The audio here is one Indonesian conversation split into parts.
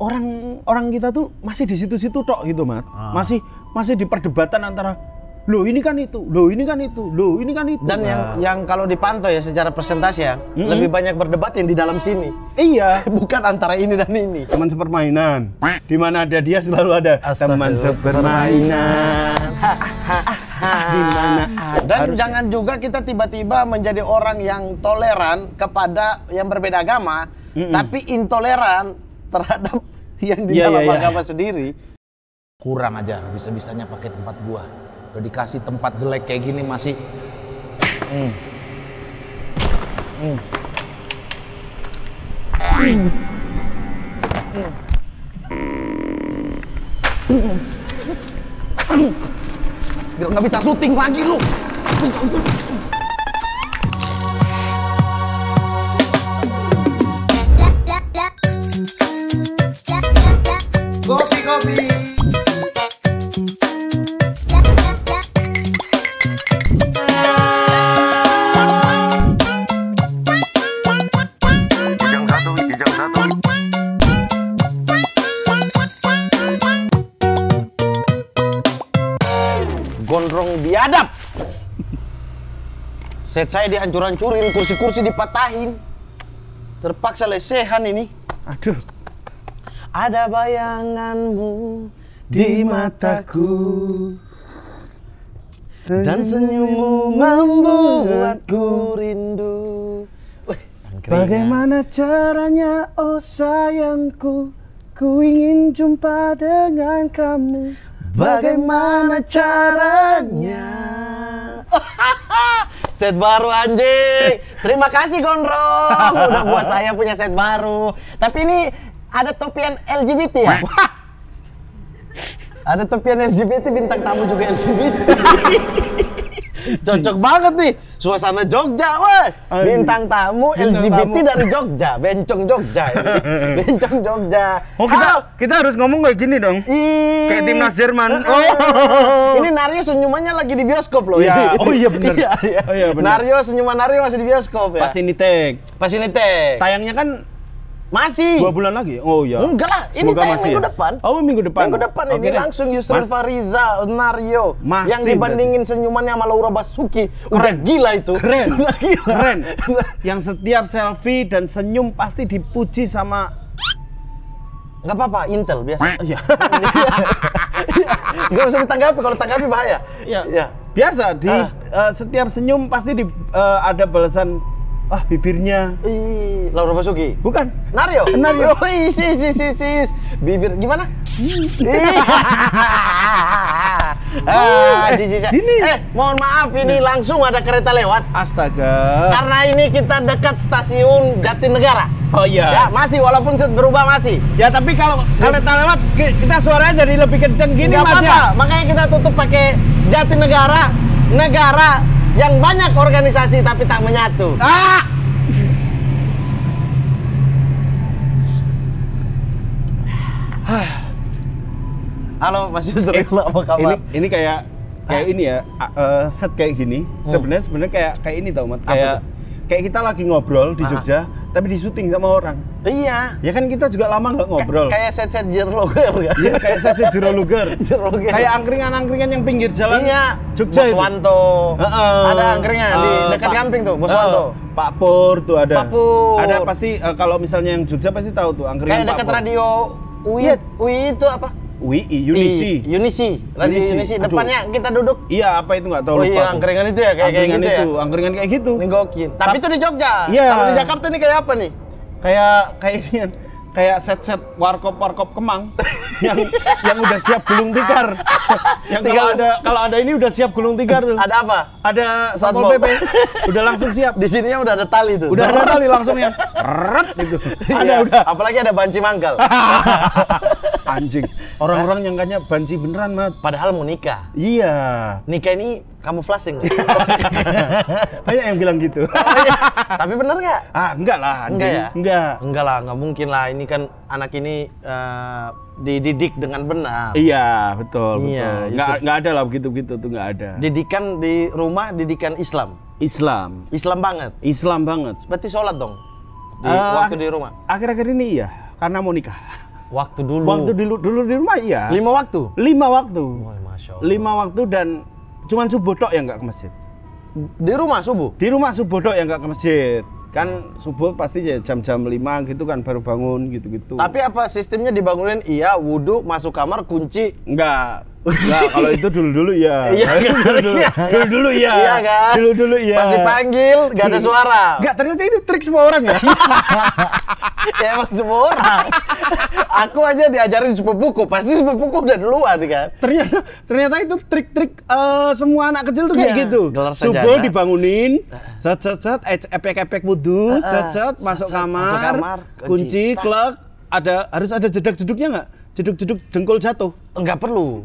orang orang kita tuh masih di situ-situ tok gitu mat ah. masih masih di perdebatan antara lo ini kan itu lo ini kan itu lo ini kan itu dan nah. yang yang kalau dipantau ya secara persentase ya mm -hmm. lebih banyak berdebat yang di dalam sini iya bukan antara ini dan ini teman sepermainan di mana ada dia selalu ada Astaga. teman sepermainan dan Harusnya. jangan juga kita tiba-tiba menjadi orang yang toleran kepada yang berbeda agama mm -mm. tapi intoleran terhadap yang di yeah, dalam yeah, agama yeah. sendiri kurang ajar bisa-bisanya pakai tempat gua udah dikasih tempat jelek kayak gini masih mm. Mm. Mm. Gila, gak bisa syuting lagi lu. Bisa syuting. Gondrong biadab. Set saya dihancur-hancurin, kursi-kursi dipatahin. Terpaksa lesehan ini. Aduh. Ada bayanganmu di mataku dan senyummu membuatku rindu. Bagaimana caranya oh sayangku ku ingin jumpa dengan kamu. Bagaimana caranya? set baru anjing. Terima kasih Gondrong udah buat saya punya set baru. Tapi ini ada topian LGBT ya? ada topian LGBT, bintang tamu juga LGBT. Cocok banget nih, suasana Jogja, wah. Bintang tamu LGBT tamu. dari Jogja, bencong Jogja, ini. bencong Jogja. Oh kita, kita harus ngomong kayak gini dong. Kayak timnas Jerman. Eh, eh, oh. Eh. Ini Naryo senyumannya lagi di bioskop loh. Iya. Ya. Oh iya benar. Iya, iya, Oh, iya bener. Nario senyuman Nario masih di bioskop ya. Pas ini tag. Pas ini tag. Tayangnya kan masih. Dua bulan lagi? Oh iya. Enggak lah, ini tayang minggu ya? depan. Oh, minggu depan. Minggu depan okay, ini deh. langsung Yusuf Mas... Fariza, Nario. Masih, yang dibandingin berarti. senyumannya sama Laura Basuki. Keren. Udah gila itu. Keren. gila. Keren. yang setiap selfie dan senyum pasti dipuji sama Gak apa-apa, Intel biasa. Iya. Gak usah ditanggapi, kalau tanggapi bahaya. Iya. Ya. Biasa, di uh. Uh, setiap senyum pasti di, uh, ada balasan ah bibirnya Ih, Laura Basuki bukan Nario Nario oh, sis sis sis bibir gimana ah, oh, eh, ini eh mohon maaf ini iya. langsung ada kereta lewat astaga karena ini kita dekat stasiun Jatinegara oh iya ya masih walaupun set berubah masih ya tapi kalau kereta lewat kita suaranya jadi lebih kenceng gini mas ya makanya kita tutup pakai Jatinegara negara yang banyak organisasi tapi tak menyatu. Ah! Halo Mas Yusri, eh, apa kabar? Ini, ini kayak kayak ah. ini ya, uh, set kayak gini. Hmm. Sebenarnya sebenarnya kayak kayak ini tau, Mat. Kayak kayak kita lagi ngobrol di Jogja, tapi di syuting sama orang. Iya. Ya kan kita juga lama nggak ngobrol. kayak set-set jerloger ya. Iya, kayak set-set jerloger. jerloger. Kayak angkringan-angkringan yang pinggir jalan. Iya. Jogja Wanto. Uh -uh. Ada angkringan uh, di eh, dekat Pak, kamping tuh, Bos Uh, Pak Pur tuh ada. Pak Pur. Ada pasti uh, kalau misalnya yang Jogja pasti tahu tuh angkringan Kayak dekat radio UYET Iya. itu apa? UI, Unisi. I, Unisi. Lagi Unisi. Unisi. Depannya kita duduk. Iya, apa itu nggak tahu. Oh iya, lupa iya, angkringan itu ya kayak angkringan kayak gitu ya? itu, ya. Angkringan kayak gitu. Ini gokil. Tapi itu di Jogja. Iya. Kalau di Jakarta ini kayak apa nih? Kayak kayak ini kayak set-set warkop-warkop Kemang yang yang udah siap gulung tikar. yang kalau ada kalau ada ini udah siap gulung tikar tuh. Ada apa? Ada satpol PP. Udah langsung siap. Di sininya udah ada tali tuh. Udah ada tali langsung ya. ret gitu. Iya, ada ya, udah. Apalagi ada banci mangkal. Anjing. Orang-orang nyangkanya banci beneran, Mat. Padahal mau nikah. Iya. Nikah ini kamu flashing banyak yang bilang gitu oh, iya. tapi bener nggak ah enggak lah enggak ya enggak enggak lah nggak mungkin lah ini kan anak ini uh, dididik dengan benar iya betul iya, betul nggak nggak ada lah begitu begitu tuh nggak ada didikan di rumah didikan Islam Islam Islam banget Islam banget berarti sholat dong di, uh, waktu di rumah akhir-akhir ini iya karena mau nikah waktu dulu waktu dulu dulu di rumah iya lima waktu lima waktu oh, lima waktu dan cuman subuh tok yang nggak ke masjid di rumah subuh di rumah subuh tok yang nggak ke masjid kan subuh pasti ya jam-jam lima gitu kan baru bangun gitu-gitu tapi apa sistemnya dibangunin iya wudhu masuk kamar kunci enggak Nah, kalau itu dulu-dulu ya. Iya, kan? iya kan? dulu-dulu ya. Iya kan? Dulu-dulu ya. Pas dipanggil gak ada suara. Enggak, ternyata itu trik semua orang ya. ya emang semua orang. Aku aja diajarin sepupuku, pasti sepupuku udah duluan kan. Ternyata ternyata itu trik-trik uh, semua anak kecil tuh kayak ya, gitu. Subuh dibangunin, set set set epek-epek wudhu, set eh, eh. set masuk kamar, kunci, kunci klek, ada harus ada jedak-jeduknya nggak? Jeduk-jeduk dengkul jatuh. Enggak perlu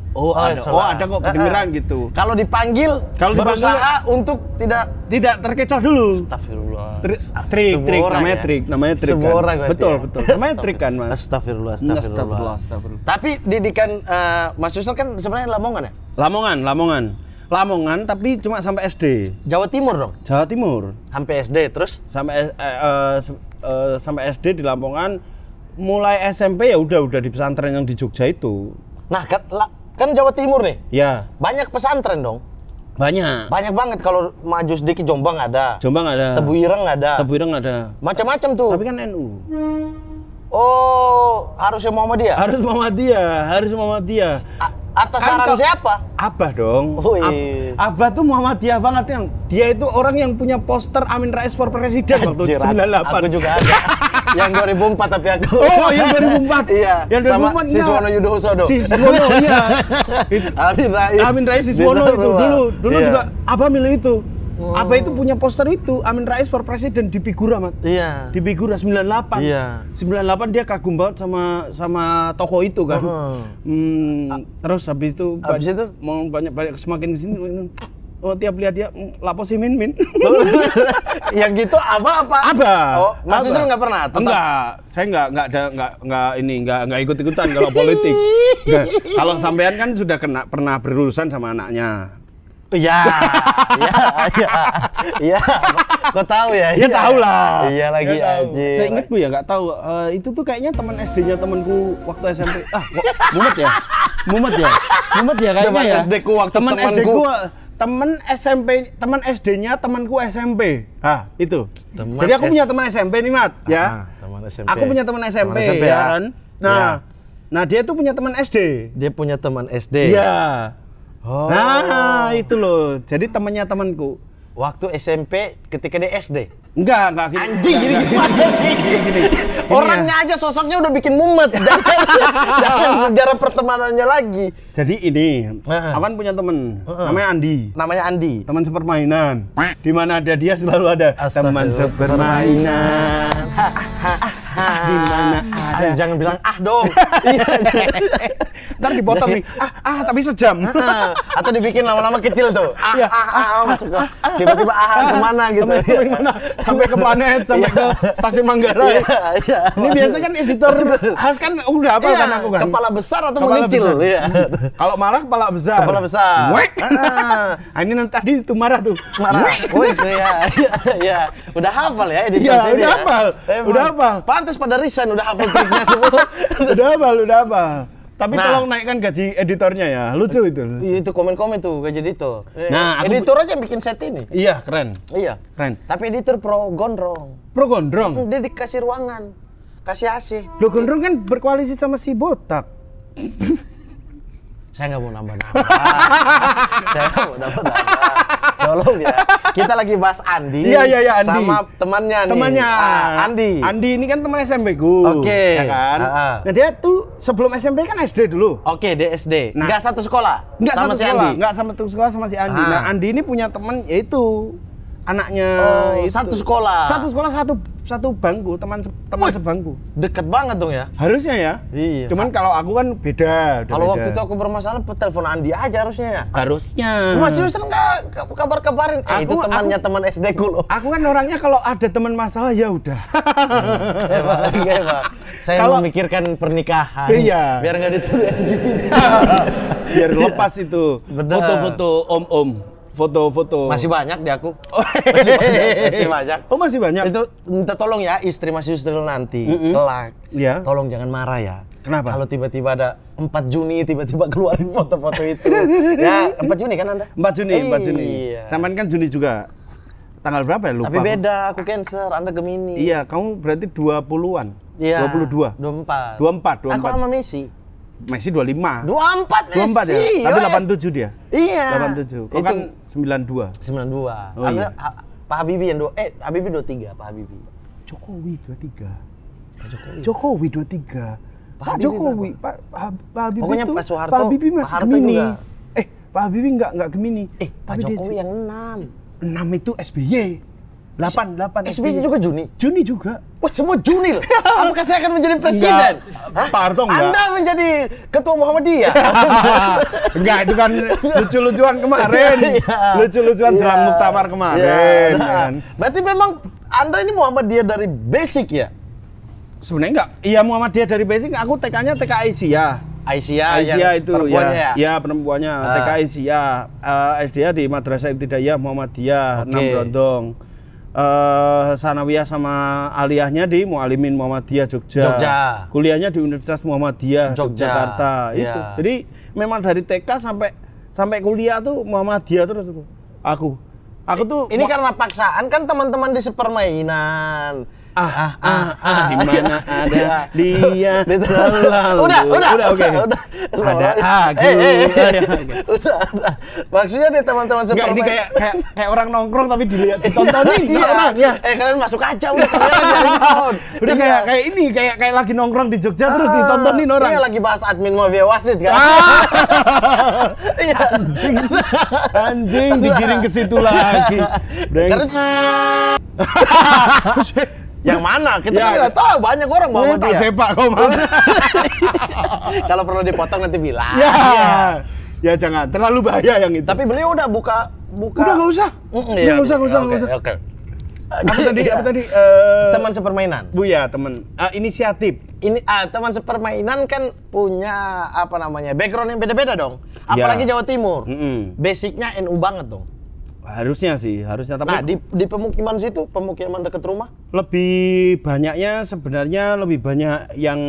Oh, oh ada, oh ada kok kedengeran uh, gitu. Kalau dipanggil, kalau berusaha dipanggil, untuk tidak tidak terkecoh dulu. Astagfirullah. Tri, trik, trik, namanya ya? trik, namanya trik. Sebuah kan? Betul, ya? betul. Namanya trik kan, Mas. Astagfirullah, astagfirullah. astagfirullah, astagfirullah. Tapi didikan uh, Mas Yusuf kan sebenarnya Lamongan ya? Lamongan, Lamongan. Lamongan tapi cuma sampai SD. Jawa Timur dong. Jawa Timur. Sampai SD terus? Sampai eh, eh, eh, sampai SD di Lamongan. Mulai SMP ya udah udah di pesantren yang di Jogja itu. Nah, kan, kan Jawa Timur nih. Ya. Banyak pesantren dong. Banyak. Banyak banget kalau maju sedikit Jombang ada. Jombang ada. Tebu Ireng ada. Tebu Ireng ada. Macam-macam tuh. Tapi kan NU. Oh, harusnya Muhammadiyah. Harus Muhammadiyah, harus Muhammadiyah. A atas kan saran siapa? Apa dong. Oh, iya. Ab Abah tuh Muhammadiyah banget yang dia itu orang yang punya poster Amin Rais for Presiden waktu 98. Aku juga ada. yang 2004 tapi aku. Oh, yang 2004. iya. Yang 2004 Sama Siswono nah. Yudo Usodo. Siswono, iya. Amin Rais. Amin Rais Siswono itu dulu. Dulu iya. juga apa milih itu. Hmm. Oh. Apa itu punya poster itu Amin Rais for President di Figura, Mat. Iya. Di Figura 98. Iya. 98 dia kagum banget sama sama toko itu kan. Uh hmm, terus habis itu habis itu mau banyak banyak semakin kesini Oh, tiap lihat dia mm, lapo si Min Min. yang gitu apa apa? Apa? Oh, Mas Yusril nggak pernah? Tetap? Enggak, saya nggak nggak ada nggak nggak ini nggak nggak ikut ikutan kalau politik. Nah, Kalau sampean kan sudah kena pernah berurusan sama anaknya. Iya, iya, iya, iya. Kau tahu ya? ya iya ya, tahu lah. Iya lagi aja. Ya saya ingat bu ya nggak tahu. Uh, itu tuh kayaknya teman SD-nya temanku waktu SMP. Ah, kok mumet ya? Mumet ya? Mumet ya kayaknya teman ya. SD ku waktu teman SD ku temen SMP, teman SD-nya temanku SMP. Ah, itu. Teman Jadi aku S punya teman SMP nih, Mat, ya. ah, ya. Teman SMP. Aku punya teman SMP, teman SMP ya. ya kan? Nah, ya. nah dia tuh punya teman SD. Dia punya teman SD. Ya. Oh. Nah, itu loh. Jadi temannya temanku. Waktu SMP ketika di SD? Enggak, enggak. Gini, Anjing gini gini, gini, gini, gini, Orangnya aja sosoknya udah bikin mumet. Jangan sejarah pertemanannya lagi. Jadi ini, uh-huh. Awan punya temen, uh-huh. namanya Andi. Namanya Andi. Teman sepermainan. Di mana ada dia selalu ada. Teman sepermainan. Ha, ha, ha di mana ada. Ah, jangan bilang ah dong. Iya, iya. Ntar dipotong nih. Iya. Ah, ah tapi sejam. Atau dibikin lama-lama kecil tuh. Ah, ya. ah, ah, ah, masuk ke ah, ah, tiba-tiba ah, ah kemana gitu. Sampai, mana? sampai ke planet, sampai ke stasiun Manggarai. Iya, iya. Ini biasa kan editor khas kan udah apa kan aku kan. Kepala besar atau kepala mengecil. Iya. Kalau marah kepala besar. Kepala besar. Wek. Ah, nah, ini nanti tadi itu marah tuh. Marah. Woi, ya. Ya, udah hafal ya editor. Iya, ya? udah hafal. Udah hafal. Pantas pada resign udah hafal triknya semua. udah hafal, udah hafal. Tapi nah, tolong naikkan gaji editornya ya, lucu itu. Iya itu komen-komen tuh gaji editor. Nah, editor aja yang bikin set ini. Iya keren. Iya keren. Tapi editor pro gondrong. Pro gondrong. Dia dikasih ruangan, kasih asih. Lo gondrong kan berkoalisi sama si botak. saya nggak mau nambah-nambah. saya nggak mau nambah-nambah tolong ya. Kita lagi bahas Andi. Iya iya iya Andi. Sama temannya nih. Temannya. Ah, Andi. Andi ini kan teman SMP gue Oke. Okay. Ya kan. Uh ah, -huh. Ah. Nah dia tuh sebelum SMP kan SD dulu. Oke okay, DSD. Nah, Nggak satu sekolah. Nggak sama satu si sekolah. Andi. Nggak sama satu sekolah sama si Andi. -huh. Ah. Nah Andi ini punya teman yaitu anaknya oh, satu sekolah satu sekolah satu satu bangku teman teman Wih, sebangku deket banget dong ya harusnya ya iya cuman ah. kalau aku kan beda kalau waktu itu aku bermasalah telepon Andi aja harusnya ya harusnya masih usah nggak kabar kabarin eh, aku, itu temannya teman SD ku loh aku kan orangnya kalau ada teman masalah ya udah iya, saya kalau, memikirkan pernikahan iya biar nggak dituduh biar lepas itu foto-foto om-om Foto-foto. Masih banyak di aku. Oh, masih banyak, iya, iya. masih banyak. Oh, masih banyak. Itu minta tolong ya istri masih istri nanti, mm -hmm. kelak. Yeah. Tolong jangan marah ya. Kenapa? Kalau tiba-tiba ada 4 Juni tiba-tiba keluarin foto-foto itu. ya, 4 Juni kan Anda? 4 Juni, eh, 4 iya. Juni. Iya. Sampean kan Juni juga. Tanggal berapa ya lupa. Tapi beda, aku Cancer, Anda Gemini. Iya, kamu berarti 20-an. Iya. 22. 24. 24, 24. Aku sama Messi. Messi 25. 24 Messi. 24 ya. Iya. Tapi 87 dia. Iya. 87. Kok kan 92. 92. Oh, iya. Ha, Pak Habibie yang 2 eh Habibie 23, Pak Habibie. Jokowi 23. Pak Jokowi. Jokowi 23. Pak, Pak Jokowi, Pak, Pak Habibie Pokoknya itu, Pak Soeharto, Pak Habibie masih Pak Harto Gemini. Juga. Eh, Pak Habibie enggak enggak Gemini. Eh, Pak Tapi Jokowi dia, yang 6. 6 itu SBY. 8, 8 SBY juga Juni. Juni juga. Wah, semua Juni loh. Apakah saya akan menjadi presiden? Enggak. Pak Harto enggak. Anda menjadi ketua Muhammadiyah. enggak, itu kan lucu-lucuan kemarin. Iya. lucu-lucuan iya. jelang yeah. muktamar kemarin. Yeah. Nah, kan. berarti memang Anda ini Muhammadiyah dari basic ya? Sebenarnya enggak. Iya Muhammadiyah dari basic, aku TK-nya TK Aisyah. Aisyah, Aisyah itu ya. Ya, iya, perempuannya ah. TK Aisyah. Uh, eh, SDA di Madrasah Ibtidaiyah Muhammadiyah, okay. Enam Brondong uh, sanawiyah sama aliyahnya di Mualimin Muhammadiyah Jogja. Jogja. Kuliahnya di Universitas Muhammadiyah Jogja. Jakarta yeah. itu. Iya. Jadi memang dari TK sampai sampai kuliah tuh Muhammadiyah terus aku. Aku tuh ini karena paksaan kan teman-teman di sepermainan Ah ah ah, ah ah ah di mana ada iya. dia selalu udah udah udah oke okay. udah, udah ada aku eh, eh, eh. udah udah maksudnya nih teman-teman seperti ini kayak kayak kayak orang nongkrong tapi dilihat ditontonin iya, orang ya eh kalian masuk aja udah kalian udah kayak iya. kayak ini kayak kayak lagi nongkrong di Jogja terus ditontonin orang iya lagi bahas admin mafia wasit kan iya. anjing anjing digiring ke situ lagi karena yang mana? Kita ya. Kan nggak tahu. Banyak orang oh, mau dia. sepak kau mau. Kalau perlu dipotong nanti bilang. Ya. ya. Ya jangan, terlalu bahaya yang itu. Tapi beliau udah buka buka. Udah nggak usah. Mm -mm, ya, nggak usah, nggak usah, nggak usah. Oke. Okay. Apa tadi? Apa tadi? Uh, teman sepermainan. Bu ya, teman. Uh, inisiatif. Ini uh, teman sepermainan kan punya apa namanya? Background yang beda-beda dong. Ya. Apalagi ya. Jawa Timur. Mm -mm. Basicnya NU banget dong. Harusnya sih, harusnya. Tapi nah, di, di pemukiman situ, pemukiman dekat rumah? Lebih banyaknya sebenarnya lebih banyak yang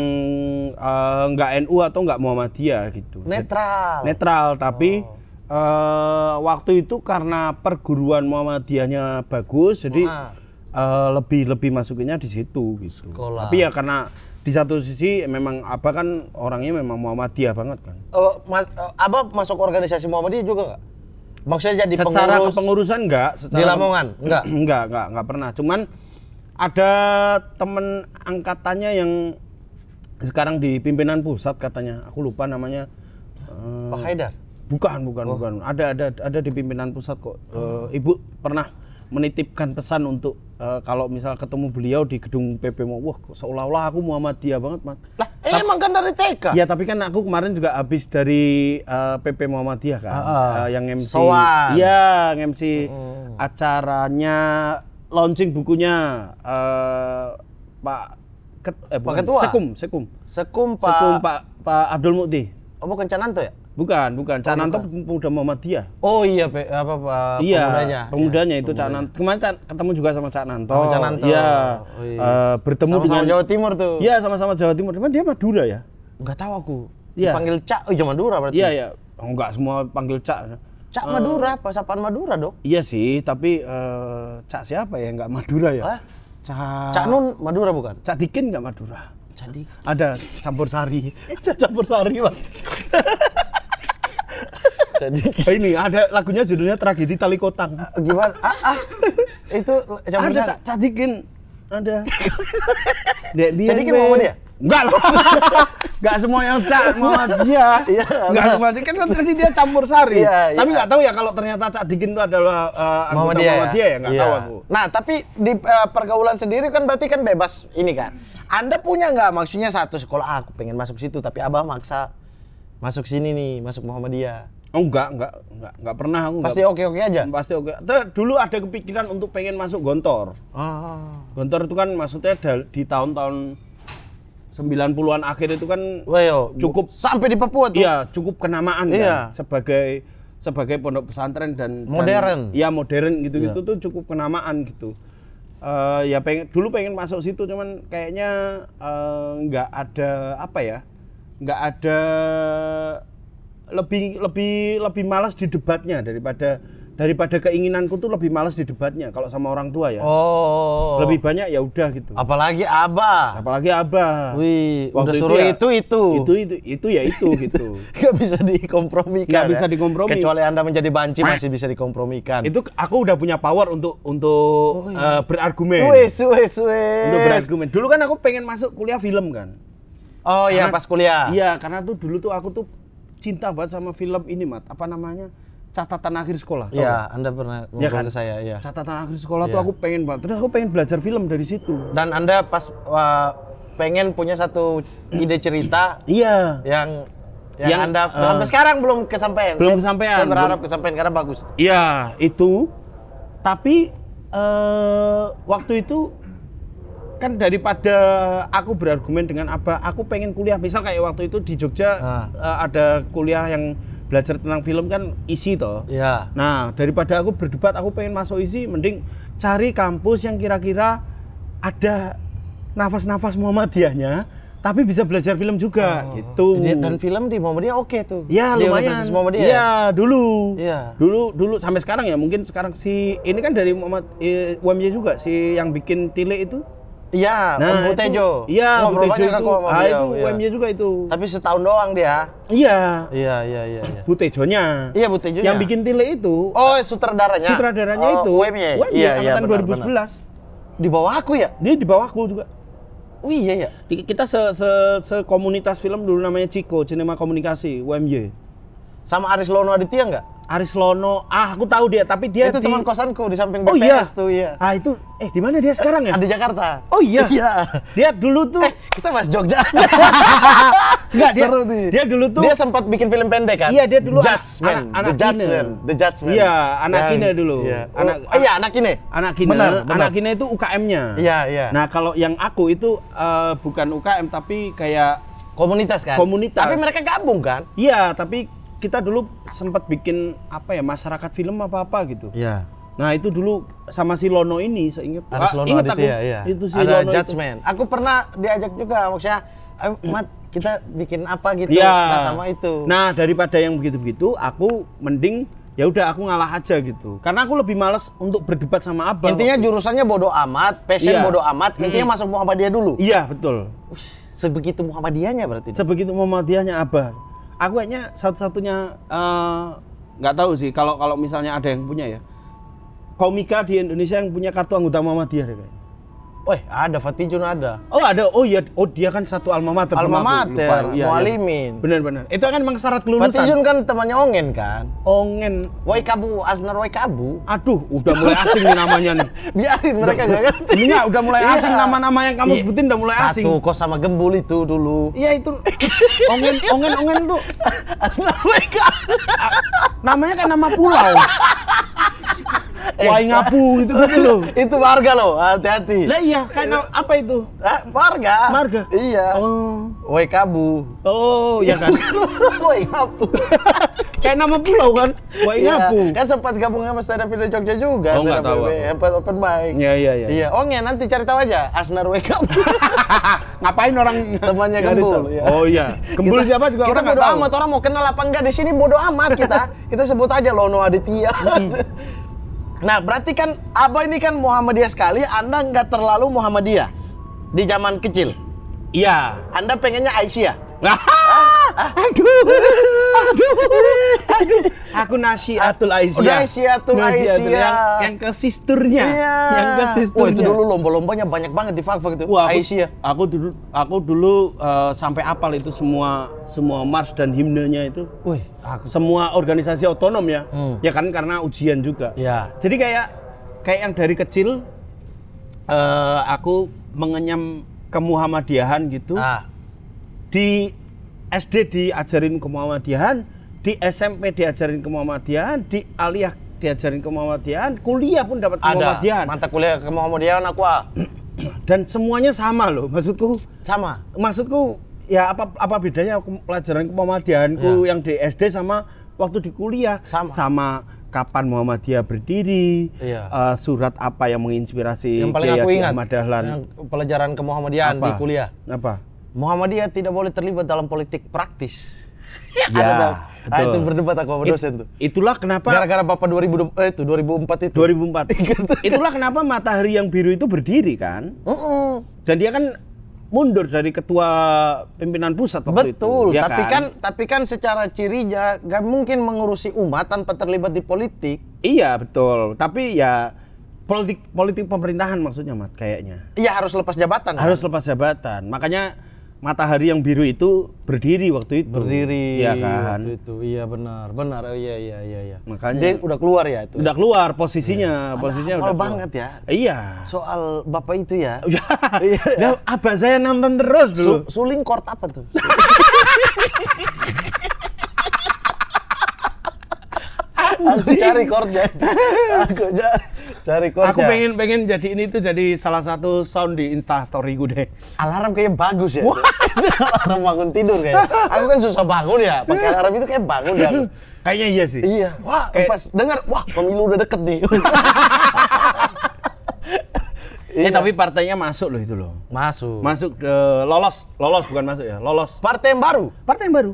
uh, eh, NU atau nggak Muhammadiyah gitu. Netral. Netral, tapi oh. uh, waktu itu karena perguruan Muhammadiyahnya bagus, jadi nah. uh, lebih lebih masukinnya di situ gitu. Sekolah. Tapi ya karena di satu sisi memang apa kan orangnya memang Muhammadiyah banget kan. Uh, mas, uh, Abah masuk organisasi Muhammadiyah juga nggak? Maksudnya jadi secara pengurus kepengurusan enggak, secara di Lamongan enggak. enggak, enggak, enggak pernah. Cuman ada temen angkatannya yang sekarang di pimpinan pusat katanya. Aku lupa namanya. Eh, Pak Haidar. Bukan, bukan, oh. bukan. Ada ada ada di pimpinan pusat kok. oh. ibu pernah menitipkan pesan untuk uh, kalau misal ketemu beliau di gedung PP mau wah seolah-olah aku Muhammadiyah banget mas lah eh, emang kan dari TK ya tapi kan aku kemarin juga habis dari uh, eh, PP Muhammadiyah kan uh, uh, yang MC iya MC uh. Oh. acaranya launching bukunya uh, Pak Ket, eh, Pak Ketua sekum sekum sekum Pak sekum Pak Pak Abdul Mukti oh bukan Cananto ya Bukan, bukan. Cak oh, Nanto pemuda Muhammadiyah. Oh iya, pe, apa, apa iya, pemudanya. Pemudanya itu iya, Cak Nanto. Kemarin Cak, ketemu juga sama Cak Nanto. Cak Nanto. Iya. Oh, iya. Uh, bertemu sama, -sama dengan Jawa Timur tuh. Iya, sama-sama Jawa Timur. Cuman dia Madura ya? Enggak tahu aku. Iya. Panggil Cak, oh iya Madura berarti. Iya, iya. Oh, enggak semua panggil Cak. Cak eh, Madura apa? Sapaan Madura, dong. Iya sih, tapi uh, Cak siapa ya enggak Madura ya? Cak Cak Nun Madura bukan? Cak Dikin enggak Madura. Cak Dikin. Ada campur sari. Ada campur sari, Pak. jadi oh, ini ada lagunya judulnya tragedi tali kotang eh, gimana ah, ah. itu ada cadikin ada dia cadikin mau dia Enggak lah. Enggak semua yang cak mau dia. Iya. Enggak semua kan tadi dia campur sari. ya, tapi enggak ya. tahu ya kalau ternyata Cak Dikin itu adalah uh, anggota Muhammadiyah, dia ya? ya enggak ya. tahu iya. aku. Nah, tapi di uh, pergaulan sendiri kan berarti kan bebas ini kan. Anda punya nggak maksudnya satu sekolah ah, aku pengen masuk situ tapi Abah maksa masuk sini nih, masuk Muhammadiyah? Oh enggak, enggak, enggak, enggak pernah aku. Pasti oke-oke aja. Pasti oke. Okay. Dulu ada kepikiran untuk pengen masuk Gontor. Ah. Gontor itu kan maksudnya di tahun-tahun 90-an akhir itu kan Weyo, cukup sampai di Papua tuh. Iya, cukup kenamaan kan iya. kan sebagai sebagai pondok pesantren dan modern. Iya modern gitu-gitu iya. tuh cukup kenamaan gitu. Uh, ya pengen dulu pengen masuk situ cuman kayaknya uh, eh, nggak ada apa ya nggak ada lebih lebih lebih malas di debatnya daripada daripada keinginanku tuh lebih malas di debatnya kalau sama orang tua ya. Oh. Lebih banyak ya udah gitu. Apalagi abah Apalagi abah Wih, Waktu udah suruh itu, ya, itu itu. Itu itu itu ya itu gitu. Gak bisa dikompromikan. Gak ya. bisa dikompromi. Kecuali Anda menjadi banci masih bisa dikompromikan. Itu aku udah punya power untuk untuk oh, iya. uh, berargumen. Wes wes wes. Untuk berargumen. Dulu kan aku pengen masuk kuliah film kan. Oh iya pas kuliah. Iya, karena tuh dulu tuh aku tuh cinta banget sama film ini, Mat. Apa namanya? Catatan akhir sekolah. Iya, Anda pernah ya kan? saya, iya. Catatan akhir sekolah ya. tuh iya. aku pengen banget. Terus aku pengen belajar film dari situ. Dan Anda pas uh, pengen punya satu ide cerita iya yang yang, yang Anda uh, sampai sekarang belum kesampaian. Belum kesampaian. Saya berharap belum. kesampaian karena bagus. Iya, itu. Tapi uh, waktu itu kan daripada aku berargumen dengan apa aku pengen kuliah misal kayak waktu itu di Jogja nah. uh, ada kuliah yang belajar tentang film kan isi toh. ya. Nah, daripada aku berdebat aku pengen masuk isi mending cari kampus yang kira-kira ada nafas-nafas Muhammadiyahnya tapi bisa belajar film juga oh. gitu. Dan film di Muhammadiyah oke okay tuh. ya lumayan. Muhammadiyah. Ya? Iya, dulu. ya. Dulu dulu sampai sekarang ya mungkin sekarang si ini kan dari Muhammad eh, juga si yang bikin Tile itu. Iya, nah, Om Butejo. Iya, Om Butejo itu, sama ah, itu ya. UMY juga itu. Tapi setahun doang dia. Iya. Iya, iya, iya. iya. Iya, Bu Yang bikin Tile itu. Oh, sutradaranya. Sutradaranya oh, itu. UMY. UMY iya, iya, angkatan benar, 2011. Benar. Di bawah aku ya? Dia di bawah aku juga. Oh iya ya. kita se, se, se komunitas film dulu namanya Ciko, Cinema Komunikasi, UMY. Sama Aris Lono Aditya enggak? Aris Lono. Ah, aku tahu dia, tapi dia itu di... teman kosanku di samping BPS oh, iya. tuh, iya. Ah, itu eh di mana dia sekarang ya? Di Jakarta. Oh iya. Iya. Dia dulu tuh eh, kita Mas Jogja. Enggak, dia, nih. Dia dulu tuh Dia sempat bikin film pendek kan? Iya, dia dulu Judgment. Anak, anak The Judgment. The Judgment. Iya, anak kine dulu. Iya. Anak oh, iya, anak kine. Anak kine. Benar, benar. Anak kine itu UKM-nya. Iya, iya. Nah, kalau yang aku itu uh, bukan UKM tapi kayak komunitas kan? Komunitas. Tapi mereka gabung kan? Iya, tapi kita dulu sempat bikin apa ya masyarakat film apa apa gitu. Iya. Nah itu dulu sama si Lono ini, seingat, ingat. Ada ah, Lono aku, ya, iya. Itu si Ada Lono judgment. Itu. Aku pernah diajak juga maksudnya, Mat kita bikin apa gitu ya. nah, sama itu. Nah daripada yang begitu-begitu, aku mending ya udah aku ngalah aja gitu karena aku lebih males untuk berdebat sama Abah. intinya jurusannya bodoh amat passion ya. bodoh amat intinya hmm. masuk Muhammadiyah dulu iya betul Ush, sebegitu Muhammadiyahnya berarti sebegitu Muhammadiyahnya abah aku kayaknya satu-satunya eh, nggak uh, tahu sih kalau kalau misalnya ada yang punya ya komika di Indonesia yang punya kartu anggota Muhammadiyah deh kayaknya Wah, ada Fatih ada. Oh, ada. Oh iya, oh dia kan satu alma mater. Alma mater, ya, Mualimin. Ya. Benar-benar. Itu kan memang syarat kelulusan. Fatih kan temannya Ongen kan? Ongen. Woi Kabu, Asnar Woi Kabu. Aduh, udah mulai asing nih namanya nih. Biarin mereka gak ngerti. Enggak, udah mulai iya. asing nama-nama yang kamu iya. sebutin udah mulai asing. Satu kos sama Gembul itu dulu. Iya itu. Ongen, Ongen, Ongen tuh. Asnar Woi Kabu. Namanya kan nama pulau. Eh. Wai ngapu gitu gitu loh. itu warga loh, hati-hati. Lah iya, karena eh. apa itu? Ah, warga. Warga. Iya. Oh. Wai kabu. Oh, iya kan. Wai ngapu. Kayak nama pulau kan? Wai iya. ngapu. Kan sempat gabung sama stand up Indo Jogja juga. Oh, nggak tahu. Open, open mic. Iya, iya, iya. Iya, oh ya nanti cari tahu aja Asnar Wai kabu. Ngapain orang temannya Gembul? Ya. Oh iya. Gembul siapa juga kita orang enggak tahu. Amat orang mau kenal apa enggak di sini bodoh amat kita. Kita sebut aja Lono Aditya. Nah, berarti kan Abah ini kan Muhammadiyah sekali, Anda nggak terlalu Muhammadiyah di zaman kecil. Iya. Anda pengennya Aisyah. Ah, ah. aduh, aduh, aduh. Aku atul Aisyah. Ah, nasi atul Aisyah. Yang, yang ke sisternya. Iya. Yang ke sisternya. Oh, itu dulu lomba-lombanya banyak banget di Fakfak itu. Wah, aku, Aisyah. Aku dulu, aku dulu uh, sampai apal itu semua semua mars dan himnenya itu. Wih, aku. Semua organisasi otonom ya. Hmm. Ya kan karena ujian juga. Iya. Jadi kayak kayak yang dari kecil uh, aku mengenyam kemuhammadiahan gitu. Ah di SD diajarin kemuhammadiyahan, di SMP diajarin kemuhammadiyahan, di aliyah diajarin kemuhammadiyahan, kuliah pun dapat kemuhammadiyahan. Ada mata kuliah kemuhammadiyahan aku ah. Dan semuanya sama loh, maksudku. Sama. Maksudku ya apa apa bedanya aku pelajaran kemuhammadiyahanku ya. yang di SD sama waktu di kuliah sama. sama kapan Muhammadiyah berdiri, iya. uh, surat apa yang menginspirasi yang paling aku ingat, Dahlan. Yang pelajaran ke Muhammadiyah di kuliah. Apa? Muhammadiyah tidak boleh terlibat dalam politik praktis. Ya, ada ya, ah, itu berdebat aku sama dosen It, tuh. Itulah kenapa gara-gara Bapak 2000 eh, itu 2004 itu. 2004. itulah kenapa matahari yang biru itu berdiri kan? Uh -uh. Dan dia kan mundur dari ketua pimpinan pusat waktu Betul, itu. ya tapi kan? kan tapi kan secara cirinya gak mungkin mengurusi umat tanpa terlibat di politik. Iya, betul. Tapi ya politik politik pemerintahan maksudnya Mat kayaknya. Iya, harus lepas jabatan. Harus kan? lepas jabatan. Makanya matahari yang biru itu berdiri waktu itu. Berdiri. Iya kan? Waktu itu. Iya benar, benar. Oh, iya iya iya iya. Makanya dia udah keluar ya itu. Udah keluar posisinya, iya. posisinya Anda udah banget ya. Iya. Soal bapak itu ya. iya. ya, apa saya nonton terus dulu. Su suling kort apa tuh? Aku cari kordnya. Aku cari. Cari kerja. Aku pengen pengen jadi ini tuh jadi salah satu sound di Insta story gue deh. Alarm kayaknya bagus ya. alarm bangun tidur kayak. Aku kan susah bangun ya. Pakai alarm itu kayak bangun ya. Kayaknya iya sih. Iya. Wah, kayak... pas dengar, wah pemilu udah deket nih. Eh, iya. Eh tapi partainya masuk loh itu loh. Masuk. Masuk uh, lolos, lolos bukan masuk ya, lolos. Partai yang baru. Partai yang baru.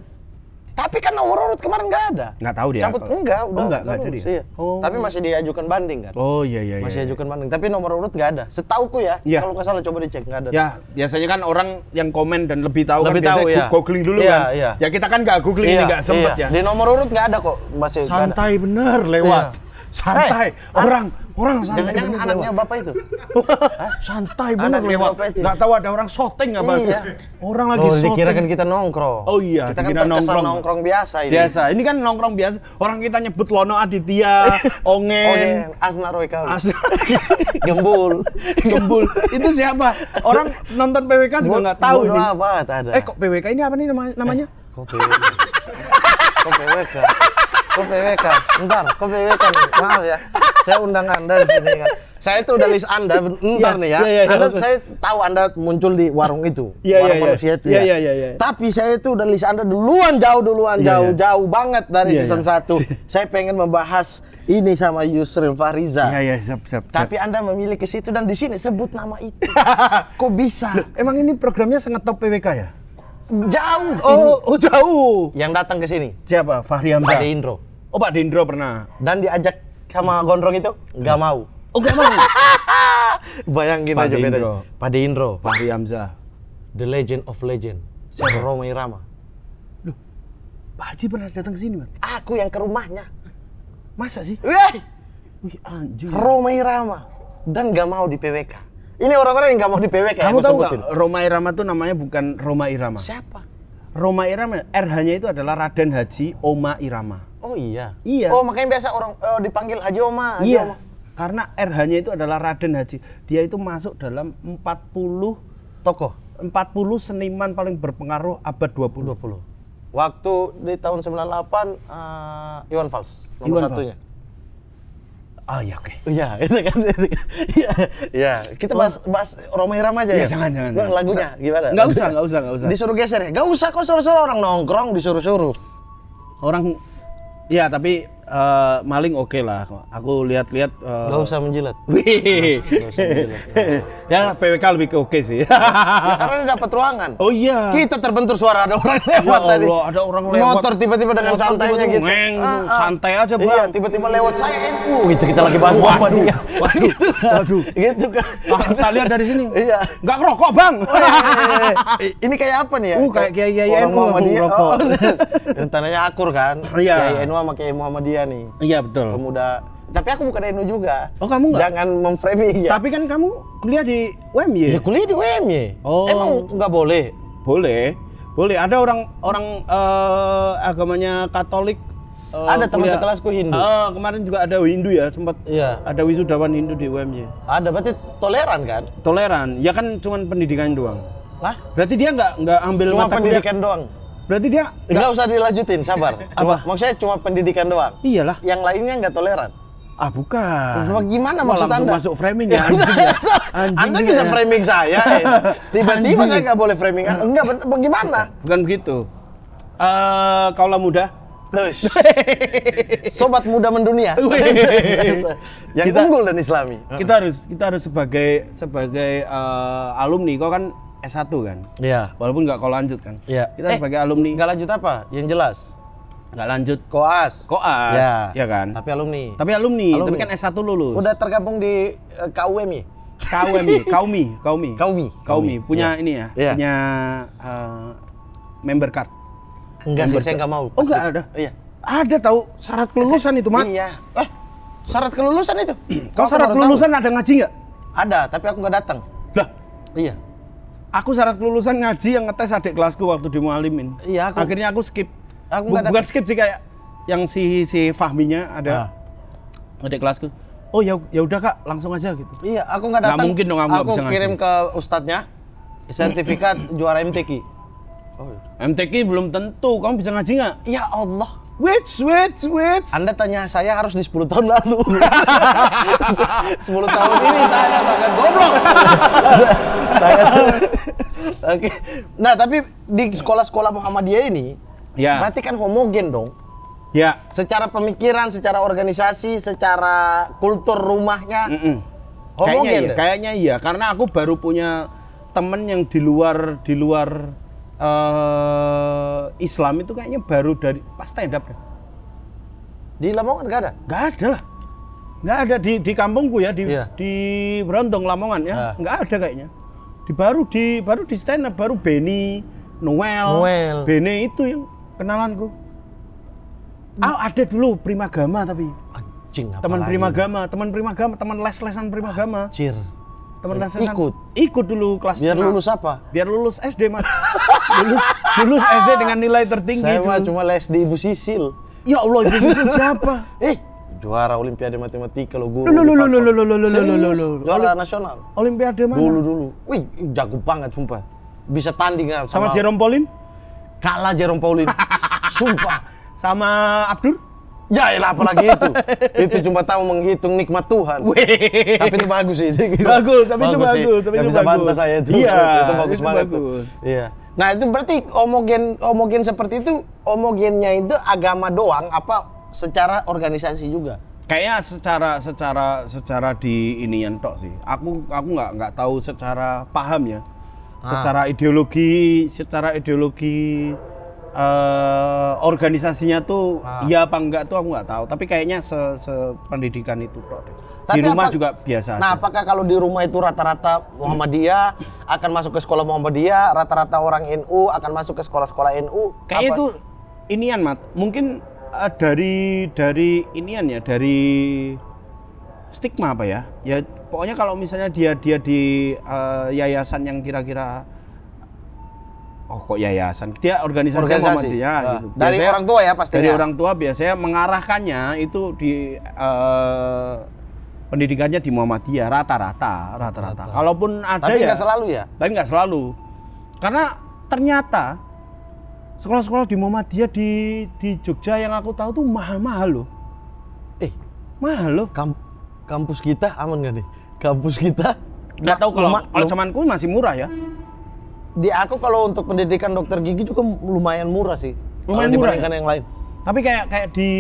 Tapi kan nomor urut kemarin nggak ada. Nggak tahu dia. Cabut enggak, oh, udah oh, enggak, enggak jadi. Iya. Oh. Tapi masih diajukan banding kan. Oh iya iya. Masih iya, diajukan iya. banding, tapi nomor urut nggak ada. Setauku ya, Yeah. kalau nggak salah coba dicek nggak ada. Ya, biasanya kan orang yang komen dan lebih tahu kan lebih kan tahu, biasanya ya. googling dulu ya, kan. Iya. iya. Ya kita kan nggak googling yeah, ini iya, nggak sempet yeah. ya. Di nomor urut nggak ada kok masih. Santai bener lewat. Yeah. Santai, hey, eh, orang Orang santai. Jangan-jangan anaknya bapak itu. Hah? santai bener anaknya bapak itu. Gak tahu ada orang shooting apa iya. Orang lagi oh, shooting. dikira kan kita nongkrong. Oh iya, kita kan nongkrong. nongkrong biasa ini. Biasa. Ini kan nongkrong biasa. Orang kita nyebut Lono Aditya, Ongen, Asnar Asna Gembul. Gembul. itu siapa? Orang nonton PWK juga nggak tahu ini. Apa, ada. Eh kok PWK ini apa nih namanya? Eh, kok PWK? kok PWK? Kok PWK? ntar kok PWK nih? Maaf ya. Saya undang Anda di sini kan. Saya itu udah list Anda ya, ntar ya, nih ya. ya, ya, ya saya tahu Anda muncul di warung itu, warung ya, manusia itu ya. Tapi saya itu udah list Anda duluan jauh duluan jauh jauh banget dari ya, season ya. 1. saya pengen membahas ini sama Yusril Fariza. Iya iya siap, siap Tapi Anda memilih ke situ dan di sini sebut nama itu. Kok bisa? emang ini programnya sangat top PWK ya? Jauh. Oh, oh jauh. Yang datang ke sini. Siapa? Fahri Hamzah. Ada Indro. Oh Pak Dendro pernah. Dan diajak sama gondrong itu nggak iya. mau. Oh nggak mau. Bayangin Pak aja bedanya. Pak Dendro. Pak Hamzah. The Legend of Legend. Sir Roma Irama. Loh, Pak Haji pernah datang ke sini, Pak? Aku yang ke rumahnya. Masa sih? Wih, Wih anjir. Roma Irama. Dan nggak mau di PWK. Ini orang-orang yang nggak mau di PWK. Kamu tahu nggak? Roma Irama tuh namanya bukan Roma Irama. Siapa? Roma Irama, RH-nya itu adalah Raden Haji Oma Irama. Oh iya. Iya. Oh makanya biasa orang uh, dipanggil Haji Oma. Haji iya. Oma. Karena RH-nya itu adalah Raden Haji. Dia itu masuk dalam 40 tokoh. 40 seniman paling berpengaruh abad 20. 20. Waktu di tahun 98 uh, eh, Iwan Fals nomor Iwan satunya. Fals. Oh iya oke. Okay. Iya, kan, itu kan. Iya. iya kita oh. bahas bahas Roma Irama aja ya. ya? Jangan, jangan. Nggak, lagunya gimana? Enggak usah, enggak usah, enggak usah. Disuruh geser ya. Enggak usah kok suruh-suruh orang nongkrong disuruh-suruh. Orang ya tapi uh, maling oke okay lah. Aku lihat-lihat. Uh... Eh, Gak usah menjilat. Wih. Gak usah menjilat. ya PWK lebih oke okay sih. ya, karena dapat ruangan. Oh iya. Kita terbentur suara ada orang ya lewat ya Allah, tadi. Allah, ada orang lewat. Motor tiba-tiba dengan Motor santainya tiba -tiba gitu. Meng, ah, ah. santai aja iya, bang. Iya, tiba-tiba lewat saya itu. Uh, Gitu kita lagi bahas apa waduh, waduh, gitu Waduh. Gitu kan. Ah, kita lihat dari sini. Iya. Gak ngerokok bang. Oh, iya, iya, iya. iya. Ini kayak apa nih ya? Uh, kayak Kiai NU. Orang Muhammadiyah. Oh, iya. dan tanahnya akur kan. Iya. Kiai NU sama Kiai Muhammadiyah nih. Iya betul. Pemuda. Tapi aku bukan NU juga. Oh kamu nggak? Jangan memframing ya. Tapi kan kamu kuliah di UMY. Ya kuliah di UMY. Oh. Emang nggak boleh? Boleh. Boleh. Ada orang orang uh, agamanya Katolik. Uh, ada teman sekelasku Hindu. Uh, kemarin juga ada Hindu ya, sempat iya. ada wisudawan Hindu di UMY. Ada berarti toleran kan? Toleran. Ya kan cuma pendidikan doang. Lah? Berarti dia nggak nggak ambil Cuma mata pendidikan doang. Berarti dia nggak usah dilanjutin, sabar. Cuma, Maksudnya cuma pendidikan doang. Iyalah. Yang lainnya nggak toleran. Ah bukan. Gimana maksud Anda? masuk framing ya anjing ya. anda bisa ya. framing saya. Eh. Tiba-tiba saya nggak boleh framing. Enggak, bagaimana? Bukan begitu. Uh, kaulah muda. Sobat muda mendunia. Yang kita, unggul dan islami. Kita harus kita harus sebagai sebagai uh, alumni. Kau kan S1 kan. Iya. Walaupun nggak kau lanjut kan. Iya. Kita eh, sebagai alumni. Nggak lanjut apa? Yang jelas. Nggak lanjut. Koas. Koas. Iya. Ya kan. Tapi alumni. Tapi alumni. alumni. Tapi kan S1 lulus. Udah tergabung di uh, eh, KUMI. KUMI. Kumi, Kumi, Kaumi. Kaumi. Punya yeah. ini ya. Yeah. Punya uh, member card. Enggak member sih, saya nggak mau. Oh nggak ada. Iya. Ada tahu syarat eh, kelulusan itu, Mat? Iya. Eh, syarat kelulusan itu? Kau syarat kelulusan ada ngaji nggak? Ada, tapi aku nggak datang. Lah, Iya aku syarat kelulusan ngaji yang ngetes adik kelasku waktu di mualimin. Iya, aku, akhirnya aku skip. Aku Bu, bukan skip sih kayak yang si si Fahminya ada ah. adik kelasku. Oh ya ya udah Kak, langsung aja gitu. Iya, aku nggak datang. Gak mungkin dong aku, aku bisa kirim ke ustadznya sertifikat juara MTQ. Oh. MTQ belum tentu, kamu bisa ngaji nggak? Ya Allah. Wait, wait, wait. Anda tanya saya harus di 10 tahun lalu. 10 tahun ini saya sangat goblok. saya, Oke. Okay. Nah, tapi di sekolah-sekolah Muhammadiyah ini, ya. berarti kan homogen dong. Ya. Secara pemikiran, secara organisasi, secara kultur rumahnya, mm -mm. homogen. Kayaknya iya, kayaknya iya. Karena aku baru punya temen yang di luar, di luar uh, Islam itu kayaknya baru dari pas stand up. Di Lamongan nggak ada? Nggak ada lah. Nggak ada di di kampungku ya di yeah. di Berondong Lamongan ya. Uh. Nggak ada kayaknya. Di baru di baru di stand up baru Benny, Noel, Noel. Benny itu yang kenalanku. Hmm. ah Oh, ada dulu Primagama tapi. Anjing Teman Primagama, teman Primagama, teman les-lesan Primagama. Anjir teman rasesan eh, ikut ikut dulu kelas biar 6. lulus apa biar lulus SD mas lulus lulus SD dengan nilai tertinggi saya mah cuma les di ibu Sisil ya Allah ibu Sisil siapa eh juara olimpiade matematika lo guru lulu, lulu, lulu, lulu, lulu, lulu, lulu. juara nasional olimpiade mana dulu dulu wih jago banget sumpah bisa tanding sama, sama Jerome Pauline kalah Jerome Pauline sumpah sama Abdur Ya elah apalagi itu. itu cuma tahu menghitung nikmat Tuhan. Wih. Tapi itu bagus sih. Bagus, tapi bagus itu bagus. Tapi Gak itu bisa bagus. bantah saya itu. Iya, itu bagus itu banget. Bagus. Iya. Nah itu berarti homogen homogen seperti itu homogennya itu agama doang apa secara organisasi juga? Kayaknya secara secara secara di ini tok sih. Aku aku nggak nggak tahu secara paham ya. Ah. Secara ideologi, secara ideologi. Hmm uh, organisasinya tuh ah. ya apa enggak tuh aku nggak tahu tapi kayaknya se, -se pendidikan itu kok di rumah apa, juga biasa nah aja. apakah kalau di rumah itu rata-rata Muhammadiyah akan masuk ke sekolah Muhammadiyah rata-rata orang NU akan masuk ke sekolah-sekolah NU kayak itu inian mat mungkin uh, dari dari inian ya dari stigma apa ya ya pokoknya kalau misalnya dia dia di uh, yayasan yang kira-kira oh kok yayasan dia organisasi, organisasi. Muhammadiyah uh, gitu. Biasanya, dari orang tua ya pastinya dari ya? orang tua biasanya mengarahkannya itu di uh, pendidikannya di Muhammadiyah rata-rata rata-rata kalaupun ada tapi ya, nggak selalu ya tapi nggak selalu karena ternyata sekolah-sekolah di Muhammadiyah di di Jogja yang aku tahu tuh mahal-mahal loh eh mahal loh Kamp kampus kita aman gak nih kampus kita nggak tahu kalau kalau cuman masih murah ya di aku kalau untuk pendidikan dokter gigi juga lumayan murah sih. Lumayan murah dibandingkan ya? yang lain. Tapi kayak kayak di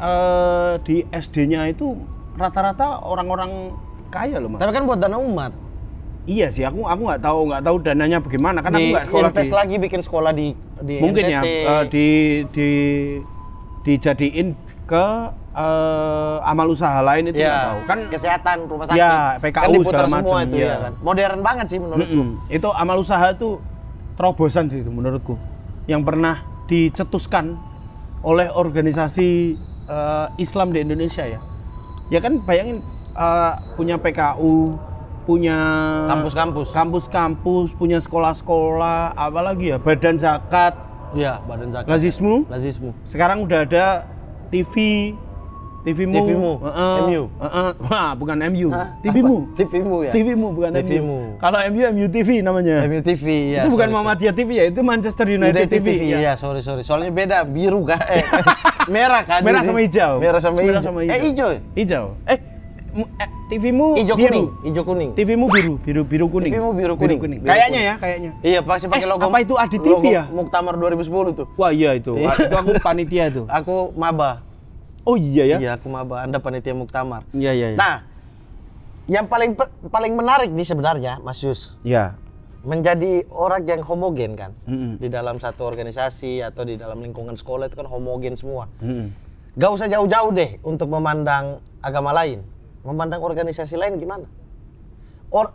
uh, di SD-nya itu rata-rata orang-orang kaya loh mas. Tapi kan buat dana umat. Iya sih, aku aku nggak tahu nggak tahu dananya bagaimana kan di, aku nggak sekolah invest di, lagi bikin sekolah di di mungkin NTT. ya uh, di di dijadiin ke uh, amal usaha lain itu ya. tahu kan kesehatan rumah sakit ya PKU kan segala macam itu ya. ya kan modern banget sih menurutku mm -mm. itu amal usaha itu terobosan sih itu menurutku yang pernah dicetuskan oleh organisasi uh, Islam di Indonesia ya ya kan bayangin uh, punya PKU punya kampus-kampus kampus-kampus punya sekolah-sekolah apalagi ya badan zakat ya badan zakat lazismu lazismu sekarang udah ada TV TVmu. TVmu. Uh -uh. MU. Uh -uh. Wah, bukan MU. TVmu. TVmu ya. TVmu bukan TV MU. Kalau MU MU TV namanya. MU TV ya. Itu sorry, bukan Muhammadiyah TV ya, itu Manchester United, United TV. TV ya. ya, sorry sorry. Soalnya beda biru kan. Eh, merah kan. Merah sama hijau. Merah sama hijau. Merah sama hijau. Eh hijau. Hijau. Eh TVMU, TV-mu hijau biru. kuning, hijau kuning. TV-mu biru, biru biru kuning. TV-mu biru kuning. Biru kuning. kayaknya ya, kayaknya. Iya, pasti pakai eh, logo. Apa itu Adi TV logo ya? Muktamar 2010 tuh. Wah, iya itu. waktu itu aku panitia tuh. Aku maba. Oh iya ya? Iya, aku maba. Anda panitia muktamar. Iya, iya, iya. Nah, yang paling paling menarik nih sebenarnya, Mas Yus. Iya. Menjadi orang yang homogen kan. Mm -hmm. Di dalam satu organisasi atau di dalam lingkungan sekolah itu kan homogen semua. Mm -hmm. Gak usah jauh-jauh deh untuk memandang agama lain. Memandang organisasi lain gimana? Or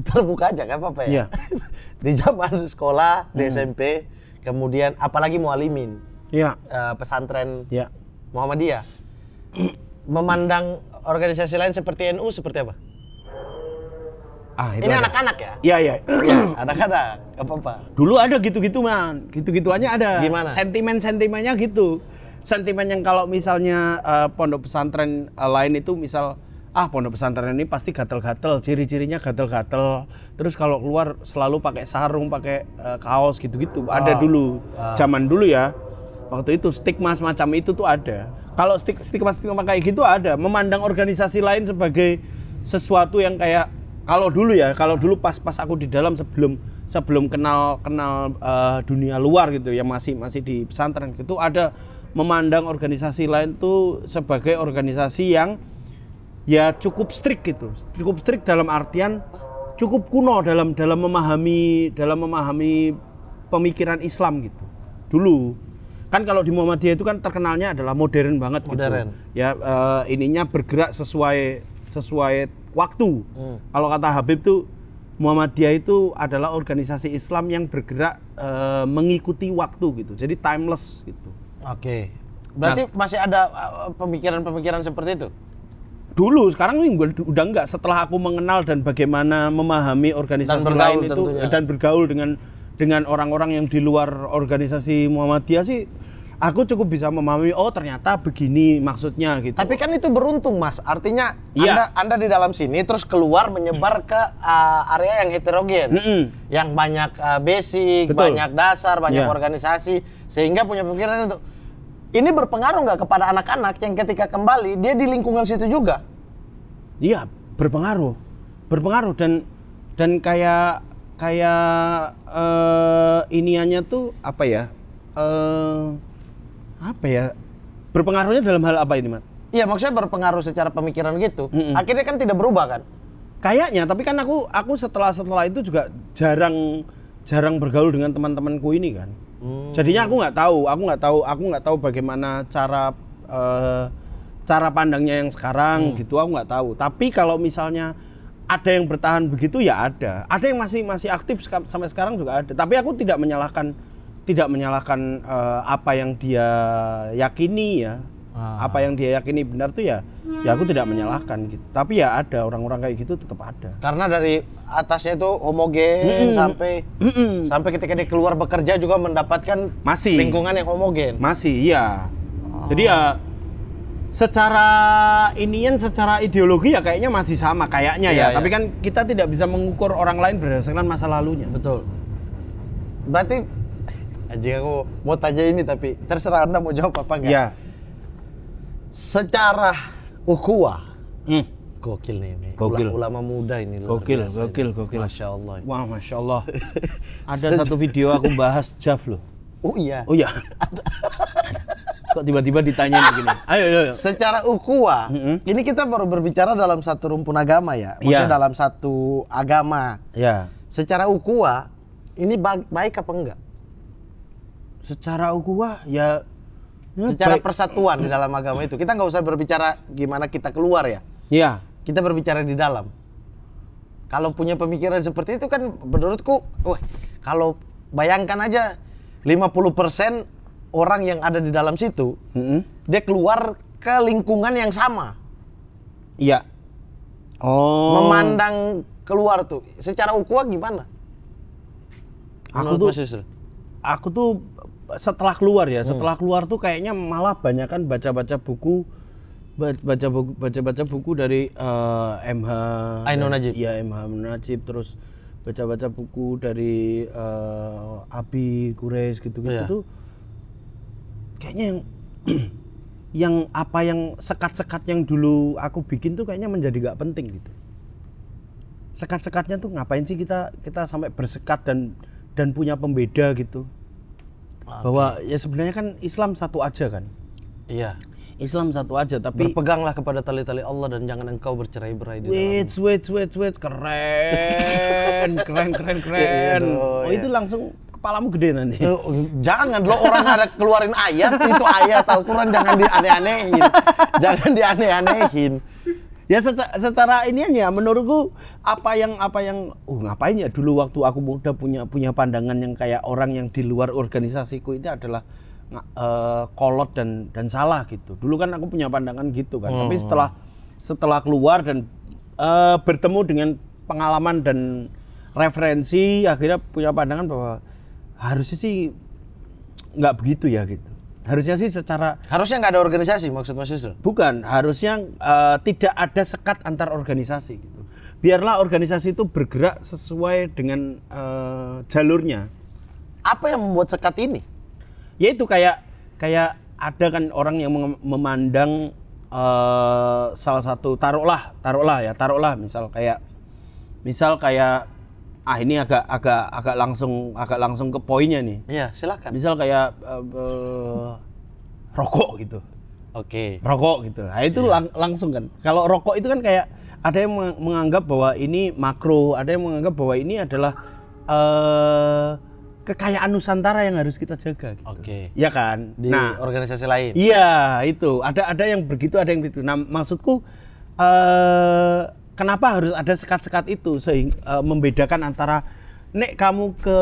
terbuka aja kan apa-apa ya. Yeah. di zaman sekolah, di mm. SMP, kemudian apalagi mualimin. Iya. Eh, pesantren. Iya. Muhammadiyah memandang organisasi lain seperti NU seperti apa? Ah, itu ini anak-anak ya? Iya, iya. anak-anak, iya, apa-apa. Dulu ada gitu-gitu, Man. Gitu-gituannya ada. Gimana? Sentimen-sentimennya gitu. Sentimen yang kalau misalnya uh, pondok pesantren uh, lain itu misal ah pondok pesantren ini pasti gatel-gatel, ciri-cirinya gatel-gatel. Terus kalau keluar selalu pakai sarung, pakai uh, kaos gitu-gitu. Oh. Ada ah. dulu, oh. zaman dulu ya. Waktu itu stigma semacam itu tuh ada. Kalau stigma-stigma kayak gitu ada, memandang organisasi lain sebagai sesuatu yang kayak kalau dulu ya, kalau dulu pas-pas aku di dalam sebelum sebelum kenal kenal uh, dunia luar gitu yang masih masih di pesantren gitu ada memandang organisasi lain tuh sebagai organisasi yang ya cukup strict gitu. Cukup strict dalam artian cukup kuno dalam dalam memahami dalam memahami pemikiran Islam gitu. Dulu kan kalau di Muhammadiyah itu kan terkenalnya adalah modern banget gitu. modern. gitu. Ya uh, ininya bergerak sesuai sesuai waktu. Hmm. Kalau kata Habib tuh Muhammadiyah itu adalah organisasi Islam yang bergerak uh, mengikuti waktu gitu. Jadi timeless gitu. Oke. Okay. Berarti nah, masih ada eh, pemikiran-pemikiran seperti itu? Dulu, sekarang ini udah enggak setelah aku mengenal dan bagaimana memahami organisasi lain itu tentunya. dan bergaul dengan dengan orang-orang yang di luar organisasi Muhammadiyah sih aku cukup bisa memahami oh ternyata begini maksudnya gitu. Tapi kan itu beruntung Mas. Artinya ya. Anda Anda di dalam sini terus keluar menyebar ke uh, area yang heterogen. Mm -mm. Yang banyak uh, basic, Betul. banyak dasar, banyak ya. organisasi sehingga punya pemikiran untuk ini berpengaruh nggak kepada anak-anak yang ketika kembali dia di lingkungan situ juga? Iya, berpengaruh. Berpengaruh dan dan kayak kayak uh, iniannya tuh apa ya? Uh, apa ya? Berpengaruhnya dalam hal apa ini, Mat? Iya, maksudnya berpengaruh secara pemikiran gitu. Mm -mm. Akhirnya kan tidak berubah kan? Kayaknya, tapi kan aku aku setelah setelah itu juga jarang jarang bergaul dengan teman-temanku ini kan. Hmm. Jadinya aku nggak tahu, aku nggak tahu, aku nggak tahu bagaimana cara uh, cara pandangnya yang sekarang mm. gitu, aku nggak tahu. Tapi kalau misalnya ada yang bertahan begitu ya ada ada yang masih masih aktif sampai sekarang juga ada tapi aku tidak menyalahkan tidak menyalahkan uh, apa yang dia yakini ya ah. apa yang dia yakini benar tuh ya ya aku tidak menyalahkan gitu tapi ya ada orang-orang kayak gitu tetap ada karena dari atasnya itu homogen mm sampai mm sampai ketika dia keluar bekerja juga mendapatkan masih lingkungan yang homogen masih iya oh. jadi ya secara inian secara ideologi ya kayaknya masih sama kayaknya iya, ya, ya. Tapi kan kita tidak bisa mengukur orang lain berdasarkan masa lalunya. Betul. Berarti aja aku mau tanya ini tapi terserah Anda mau jawab apa enggak. ya Secara ukhuwah. Hmm. Gokil nih ini. Gokil. Ulama, ulama muda ini loh. Gokil, gokil, gokil. Masya Allah. Wah, masya Allah. Ada satu video aku bahas Jaf loh. Oh iya. Oh iya. kok tiba-tiba ditanya begini. Ayo, ayo, ayo. Secara ukua, mm -hmm. ini kita baru berbicara dalam satu rumpun agama ya. Maksudnya yeah. dalam satu agama. Ya. Yeah. Secara ukua, ini baik, baik apa enggak? Secara ukua, ya, ya secara baik. persatuan di dalam agama itu. Kita nggak usah berbicara gimana kita keluar ya. Iya. Yeah. Kita berbicara di dalam. Kalau punya pemikiran seperti itu kan menurutku, wah, kalau bayangkan aja 50% orang yang ada di dalam situ, mm-hmm. dia keluar ke lingkungan yang sama. Iya. Oh. Memandang keluar tuh. Secara ukuah gimana? Aku Menurut tuh. Aku tuh setelah keluar ya, hmm. setelah keluar tuh kayaknya malah banyak kan baca-baca buku baca buku baca-baca buku dari uh, eh, MH Ainun Najib. Iya, MH Najib terus baca-baca buku dari uh, Abi Kures gitu-gitu yeah. tuh kayaknya yang yang apa yang sekat-sekat yang dulu aku bikin tuh kayaknya menjadi gak penting gitu sekat-sekatnya tuh ngapain sih kita kita sampai bersekat dan dan punya pembeda gitu okay. bahwa ya sebenarnya kan Islam satu aja kan iya Islam satu aja tapi peganglah kepada tali-tali Allah dan jangan engkau bercerai-berai di wait, Wait, wait, wait, keren, keren, keren, iya, iya, keren. oh, itu iya. langsung kepalamu gede nanti. Eh, jangan lo orang ada keluarin ayat itu ayat Al-Qur'an jangan dianeh-anehin. Jangan dianeh-anehin. Ya secara, secara ini ya menurutku apa yang apa yang uh ngapain ya dulu waktu aku muda punya punya pandangan yang kayak orang yang di luar organisasiku ini adalah uh, kolot dan dan salah gitu. Dulu kan aku punya pandangan gitu kan. Hmm. Tapi setelah setelah keluar dan uh, bertemu dengan pengalaman dan referensi akhirnya punya pandangan bahwa harusnya sih nggak begitu ya gitu harusnya sih secara harusnya nggak ada organisasi maksud Mas Yusuf Bukan, harusnya uh, tidak ada sekat antar organisasi gitu. Biarlah organisasi itu bergerak sesuai dengan uh, jalurnya. Apa yang membuat sekat ini? Yaitu kayak kayak ada kan orang yang memandang uh, salah satu taruhlah, taruhlah ya, taruhlah misal kayak misal kayak ah ini agak agak agak langsung agak langsung ke poinnya nih. Iya, silakan. Misal kayak uh, uh, rokok gitu. Oke. Okay. Rokok gitu. Nah, itu iya. lang langsung kan. Kalau rokok itu kan kayak ada yang menganggap bahwa ini makro, ada yang menganggap bahwa ini adalah uh, kekayaan Nusantara yang harus kita jaga. Gitu. Oke. Okay. Ya kan. Di nah, organisasi lain. Iya, itu. Ada ada yang begitu, ada yang begitu. Nah, maksudku uh, kenapa harus ada sekat-sekat itu sehingga uh, e, membedakan antara nek kamu ke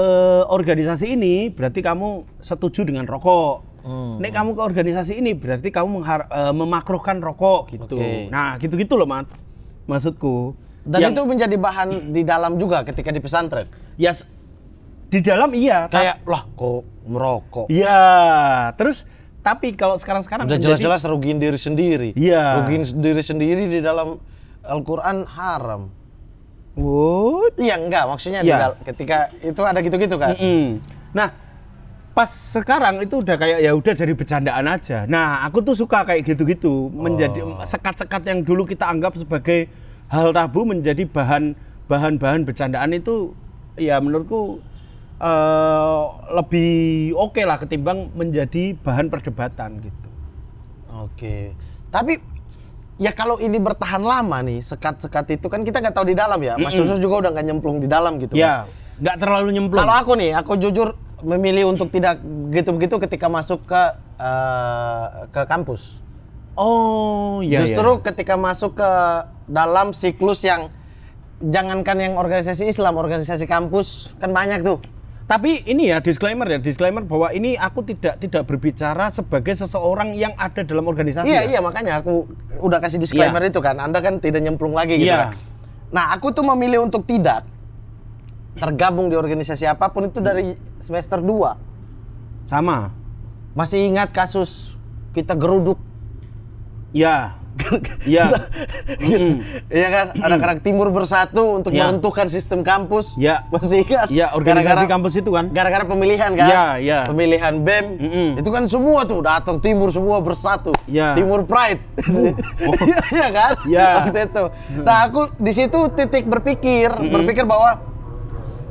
organisasi ini berarti kamu setuju dengan rokok. Hmm. Nek kamu ke organisasi ini berarti kamu uh, memakruhkan rokok gitu. Okay. Nah, gitu-gitu loh, Mat. Maksudku. Dan yang, itu menjadi bahan di dalam juga ketika di pesantren. Ya di dalam iya. Kayak lah kok merokok. Iya, terus tapi kalau sekarang-sekarang udah jelas-jelas rugiin diri sendiri. Iya. Rugiin diri sendiri di dalam Al-Quran haram. What? Iya enggak maksudnya ya. ketika itu ada gitu-gitu kan. Mm -hmm. Nah pas sekarang itu udah kayak ya udah jadi bercandaan aja. Nah aku tuh suka kayak gitu-gitu menjadi oh. sekat-sekat yang dulu kita anggap sebagai hal tabu menjadi bahan bahan-bahan bercandaan itu ya menurutku uh, lebih oke okay lah ketimbang menjadi bahan perdebatan gitu. Oke, okay. tapi ya kalau ini bertahan lama nih sekat-sekat itu kan kita nggak tahu di dalam ya Mas mm -mm. juga udah nggak nyemplung di dalam gitu ya nggak terlalu nyemplung kalau aku nih aku jujur memilih untuk tidak gitu gitu ketika masuk ke uh, ke kampus oh iya justru ya. ketika masuk ke dalam siklus yang jangankan yang organisasi Islam organisasi kampus kan banyak tuh tapi ini ya disclaimer ya, disclaimer bahwa ini aku tidak tidak berbicara sebagai seseorang yang ada dalam organisasi. Iya, ya. iya makanya aku udah kasih disclaimer iya. itu kan. Anda kan tidak nyemplung lagi gitu iya. kan. Nah, aku tuh memilih untuk tidak tergabung di organisasi apapun itu dari semester 2. Sama. Masih ingat kasus kita geruduk? Ya. Iya. Iya kan? Anak-anak timur bersatu untuk ya. menentukan sistem kampus. Iya. Masih ingat? Iya, organisasi gara -gara, kampus itu kan. Gara-gara pemilihan kan? Iya, iya. Pemilihan BEM. Mm -mm. Itu kan semua tuh datang timur semua bersatu. Iya. Timur pride. Oh. Iya oh. kan? Iya. Waktu Nah, aku di situ titik berpikir, mm -mm. berpikir bahwa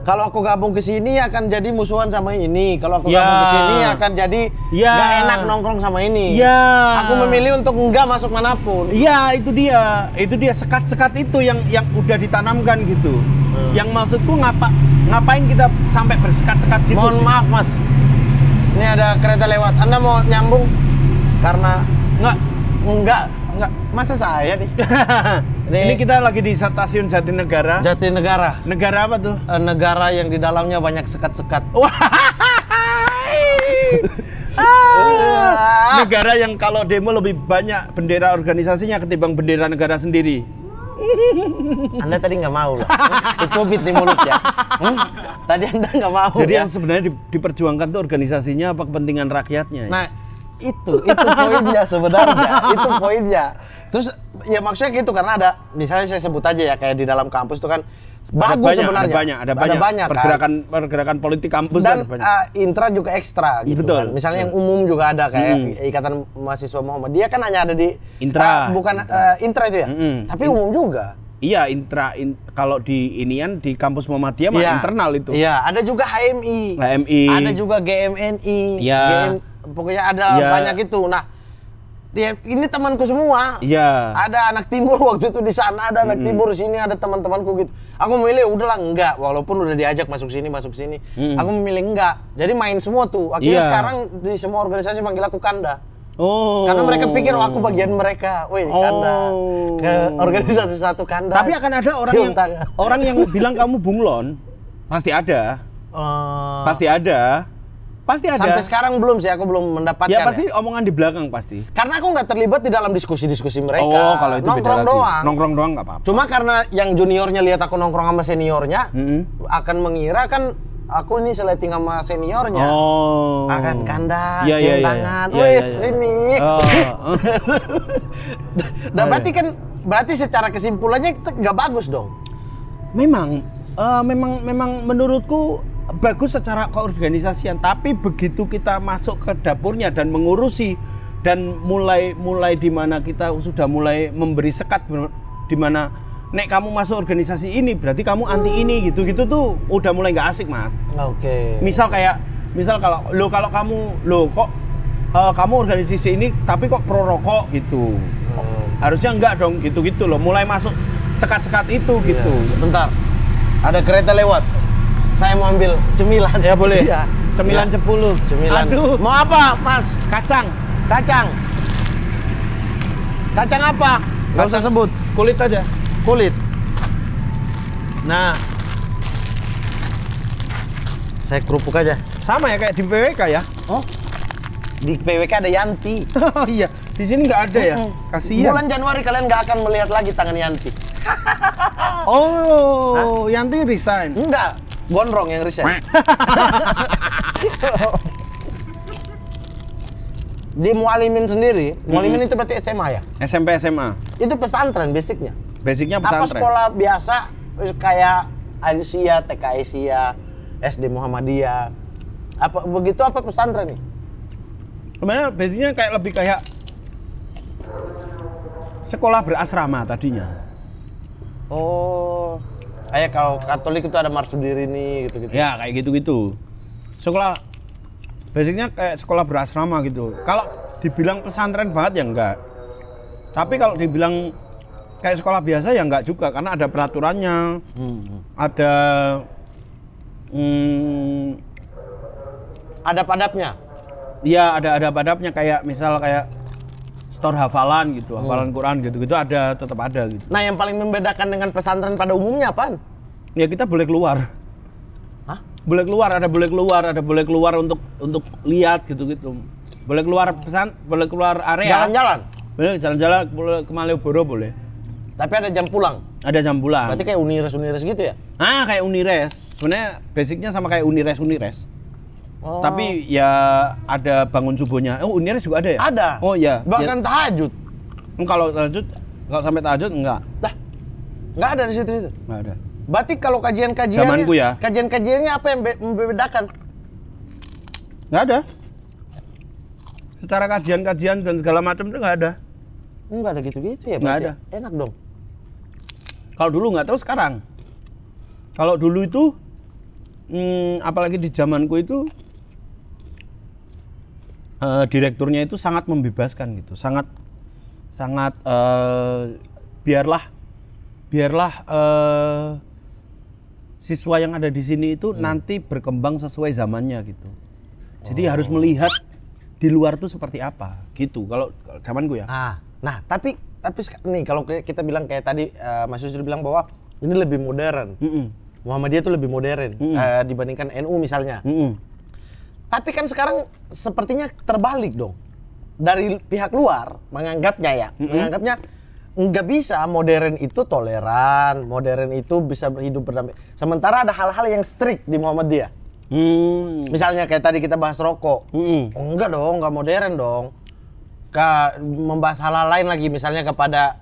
kalau aku gabung ke sini akan jadi musuhan sama ini. Kalau aku ya. gabung ke sini akan jadi ya. gak enak nongkrong sama ini. Ya. Aku memilih untuk enggak masuk manapun. Iya, itu dia. Itu dia sekat-sekat itu yang yang udah ditanamkan gitu. Hmm. Yang maksudku ngapa ngapain kita sampai bersekat-sekat gitu? Mohon sih. maaf, Mas. Ini ada kereta lewat. Anda mau nyambung? Karena enggak enggak enggak. Masa saya nih. Ini, ini kita lagi di stasiun Jatinegara. Jatinegara. Negara apa tuh? E, negara yang di dalamnya banyak sekat-sekat. ah, negara yang kalau demo lebih banyak bendera organisasinya ketimbang bendera negara sendiri. Anda tadi nggak mau loh. Itu di mulut ya. Hmm? Tadi Anda nggak mau. Jadi ya? yang sebenarnya diperjuangkan tuh organisasinya apa kepentingan rakyatnya? Ya? Nah, itu itu poinnya sebenarnya itu poinnya terus ya maksudnya gitu karena ada misalnya saya sebut aja ya kayak di dalam kampus tuh kan bagus banyak, sebenarnya ada banyak ada banyak, ada banyak pergerakan kan? pergerakan politik kampus dan uh, intra juga ekstra gitu betul. kan misalnya yang iya. umum juga ada kayak hmm. ikatan mahasiswa dia kan hanya ada di intra uh, bukan intra. Uh, intra itu ya hmm. tapi umum juga Iya, intra in, kalau di inian di kampus Muhammadiyah mah iya. internal itu. Iya, ada juga HMI. HMI. Ada juga GMNI. Iya. GM, pokoknya ada ya. banyak itu. Nah, dia, ya, ini temanku semua. Iya. Ada anak timur waktu itu di sana, ada anak mm. timur sini, ada teman-temanku gitu. Aku memilih udahlah enggak, walaupun udah diajak masuk sini, masuk sini. Mm. Aku memilih enggak. Jadi main semua tuh. Akhirnya yeah. sekarang di semua organisasi panggil aku Kanda. Oh. Karena mereka pikir oh, aku bagian mereka. Wih, oh. Kanda. Ke organisasi satu Kanda. Tapi akan ada orang yang tangan. orang yang bilang kamu bunglon. Pasti ada. Uh, Pasti ada Pasti ada. Sampai sekarang belum sih, aku belum mendapatkan. Ya, ya. pasti ya. omongan di belakang pasti. Karena aku nggak terlibat di dalam diskusi-diskusi mereka. Oh, kalau itu nongkrong beda doang. Lagi. Nongkrong doang nggak apa-apa. Cuma karena yang juniornya lihat aku nongkrong sama seniornya, -hmm. akan mengira kan aku ini seleting sama seniornya. Oh. Akan kanda ya, cium ya, tangan, ya, ya. sini. Oh. nah, berarti kan berarti secara kesimpulannya nggak bagus dong. Memang, uh, memang, memang menurutku bagus secara keorganisasian tapi begitu kita masuk ke dapurnya dan mengurusi dan mulai mulai di mana kita sudah mulai memberi sekat di mana nek kamu masuk organisasi ini berarti kamu anti ini gitu gitu tuh udah mulai nggak asik mat. Oke. Okay. Misal kayak misal kalau lo kalau kamu lo kok uh, kamu organisasi ini tapi kok pro rokok gitu hmm. harusnya enggak dong gitu gitu lo. mulai masuk sekat-sekat itu yeah. gitu. Iya. Bentar ada kereta lewat saya mau ambil cemilan. Ya boleh. Iya. Cemilan ya. Cemilan. Aduh. Mau apa, Mas? Kacang. Kacang. Kacang apa? nggak usah sebut. Kulit aja. Kulit. Nah. Saya kerupuk aja. Sama ya kayak di PWK ya? Oh. Di PWK ada Yanti. oh iya. Di sini nggak ada ya? Kasihan. Bulan Januari kalian nggak akan melihat lagi tangan Yanti. oh, Hah? Yanti resign? Enggak, Gondrong yang riset. di mualimin sendiri, mm-hmm. mualimin itu berarti SMA ya? SMP SMA. Itu pesantren basicnya. Basicnya pesantren. Apa sekolah biasa eh, kayak Ansia, TKSIA, SD Muhammadiyah. Apa begitu apa pesantren nih? Sebenarnya basicnya kayak lebih kayak sekolah berasrama tadinya. Oh kayak kalau Katolik itu ada nih gitu-gitu. Ya, kayak gitu-gitu. Sekolah basicnya kayak sekolah berasrama gitu. Kalau dibilang pesantren banget ya enggak. Tapi kalau dibilang kayak sekolah biasa ya enggak juga karena ada peraturannya. Hmm. Ada hmm, ada padapnya. Iya, ada ada padapnya kayak misal kayak store hafalan gitu, hafalan hmm. Quran gitu-gitu ada, tetap ada gitu. Nah, yang paling membedakan dengan pesantren pada umumnya apa? Ya kita boleh keluar. Hah? Boleh keluar, ada boleh keluar, ada boleh keluar untuk untuk lihat gitu-gitu. Boleh keluar pesan, boleh keluar area. Jalan-jalan. Boleh jalan-jalan boleh ke Malioboro boleh. Tapi ada jam pulang. Ada jam pulang. Berarti kayak Unires Unires gitu ya? Ah, kayak Unires. Sebenarnya basicnya sama kayak Unires Unires. Oh. Tapi ya ada bangun subuhnya. Oh, Unir juga ada ya? Ada. Oh iya. Bahkan ya. tahajud. Hmm, kalau tahajud kalau sampai tahajud enggak. dah Enggak ada di situ itu Enggak ada. Berarti kalau kajian kajian ya. Kajian-kajiannya apa yang membedakan? Enggak ada. Secara kajian-kajian dan segala macam itu enggak ada. Enggak ada gitu-gitu ya, Enggak ada. Ya? Enak dong. Kalau dulu enggak terus sekarang. Kalau dulu itu hmm, apalagi di zamanku itu uh, direkturnya itu sangat membebaskan gitu sangat sangat uh, biarlah biarlah uh, siswa yang ada di sini itu hmm. nanti berkembang sesuai zamannya gitu jadi oh. harus melihat di luar tuh seperti apa gitu kalau zaman gue ya ah nah tapi tapi nih kalau kita bilang kayak tadi uh, Mas Yusuf bilang bahwa ini lebih modern mm -mm. Muhammadiyah itu lebih modern mm -mm. Uh, dibandingkan NU misalnya mm -mm tapi kan sekarang sepertinya terbalik dong. Dari pihak luar menganggapnya ya, mm -hmm. menganggapnya nggak bisa modern itu toleran, modern itu bisa hidup berdampingan. Sementara ada hal-hal yang strict di Muhammadiyah. Hmm. Misalnya kayak tadi kita bahas rokok. Hmm. Enggak dong, nggak modern dong. Ke membahas hal, hal lain lagi misalnya kepada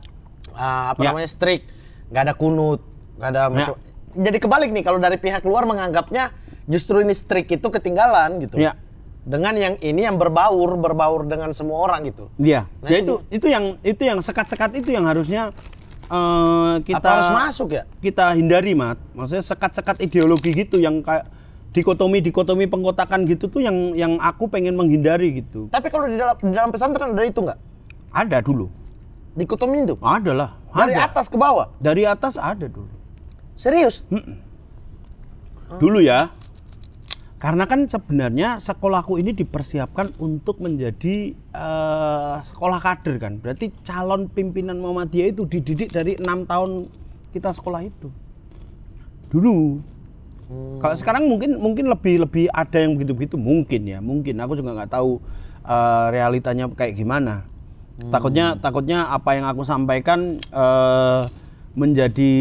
uh, apa ya. namanya strict, nggak ada kunut, nggak ada ya. Jadi kebalik nih kalau dari pihak luar menganggapnya justru ini streak itu ketinggalan gitu. Iya. Dengan yang ini yang berbaur berbaur dengan semua orang gitu. Iya. Nah, ya itu itu yang itu yang sekat-sekat itu yang harusnya uh, kita Apa harus masuk ya? Kita hindari, Mat. Maksudnya sekat-sekat ideologi gitu yang kayak dikotomi dikotomi pengkotakan gitu tuh yang yang aku pengen menghindari gitu. Tapi kalau di dalam di dalam pesantren ada itu nggak? Ada dulu. Dikotomi itu? Ada lah. Dari ada. atas ke bawah? Dari atas ada dulu. Serius? Hmm. Dulu ya. Karena kan sebenarnya sekolahku ini dipersiapkan untuk menjadi uh, sekolah kader kan. Berarti calon pimpinan Muhammadiyah itu dididik dari enam tahun kita sekolah itu. Dulu. Hmm. Kalau sekarang mungkin mungkin lebih lebih ada yang begitu-begitu mungkin ya, mungkin. Aku juga nggak tahu uh, realitanya kayak gimana. Hmm. Takutnya takutnya apa yang aku sampaikan uh, menjadi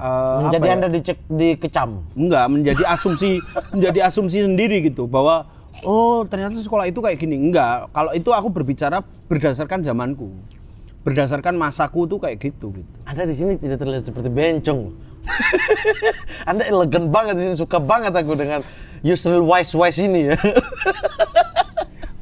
uh, menjadi ya? anda ya? dicek dikecam enggak menjadi asumsi menjadi asumsi sendiri gitu bahwa oh ternyata sekolah itu kayak gini enggak kalau itu aku berbicara berdasarkan zamanku berdasarkan masaku tuh kayak gitu gitu anda di sini tidak terlihat seperti bencong anda elegan banget sini suka banget aku dengan usual wise wise ini ya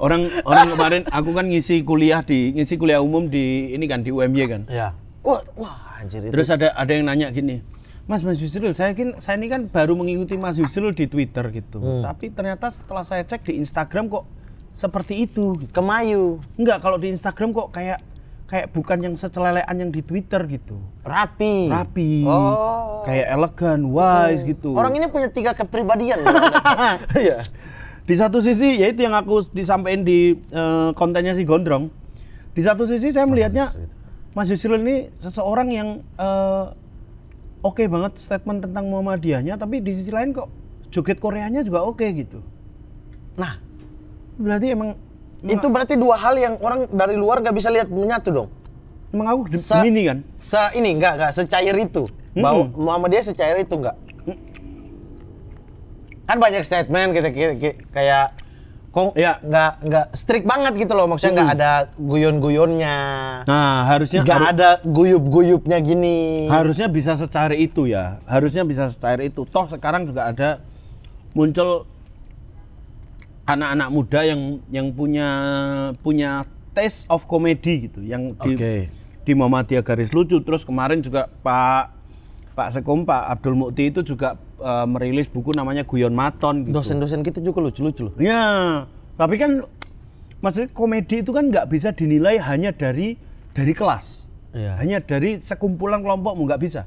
orang orang kemarin aku kan ngisi kuliah di ngisi kuliah umum di ini kan di UMY kan ya Wah, wah anjir itu. Terus ada ada yang nanya gini, Mas Mas Yusril, saya kan saya ini kan baru mengikuti Mas Yusril di Twitter gitu. Hmm. Tapi ternyata setelah saya cek di Instagram kok seperti itu. Gitu. Kemayu. Enggak, kalau di Instagram kok kayak kayak bukan yang secelelean yang di Twitter gitu. Rapi. Rapi. Oh. Kayak elegan, wise hmm. gitu. Orang ini punya tiga kepribadian. Iya. di satu sisi ya itu yang aku disampaikan di uh, kontennya si Gondrong. Di satu sisi saya melihatnya gitu. Mas Yusril ini seseorang yang uh, oke okay banget statement tentang Muhammadiyahnya, tapi di sisi lain kok joget Koreanya juga oke okay, gitu. Nah, berarti emang itu berarti dua hal yang orang dari luar nggak bisa lihat menyatu dong. Emang aku se ini kan? Se ini enggak enggak secair itu. -hmm. Bahwa Muhammadiyah secair itu enggak. Hmm. Kan banyak statement kita kayak kok ya nggak nggak strict banget gitu loh maksudnya nggak hmm. ada guyon-guyonnya nah harusnya nggak ada guyup-guyupnya gini harusnya bisa secara itu ya harusnya bisa secara itu toh sekarang juga ada muncul anak-anak muda yang yang punya punya taste of comedy gitu yang di okay. di Muhammadiyah garis lucu terus kemarin juga Pak Pak Sekom Pak Abdul Mukti itu juga Eh, merilis buku namanya Guyon Maton gitu. Dosen-dosen kita juga lucu-lucu loh. Iya. Tapi kan maksudnya komedi itu kan nggak bisa dinilai hanya dari dari kelas. Ya. Hanya dari sekumpulan kelompokmu nggak bisa.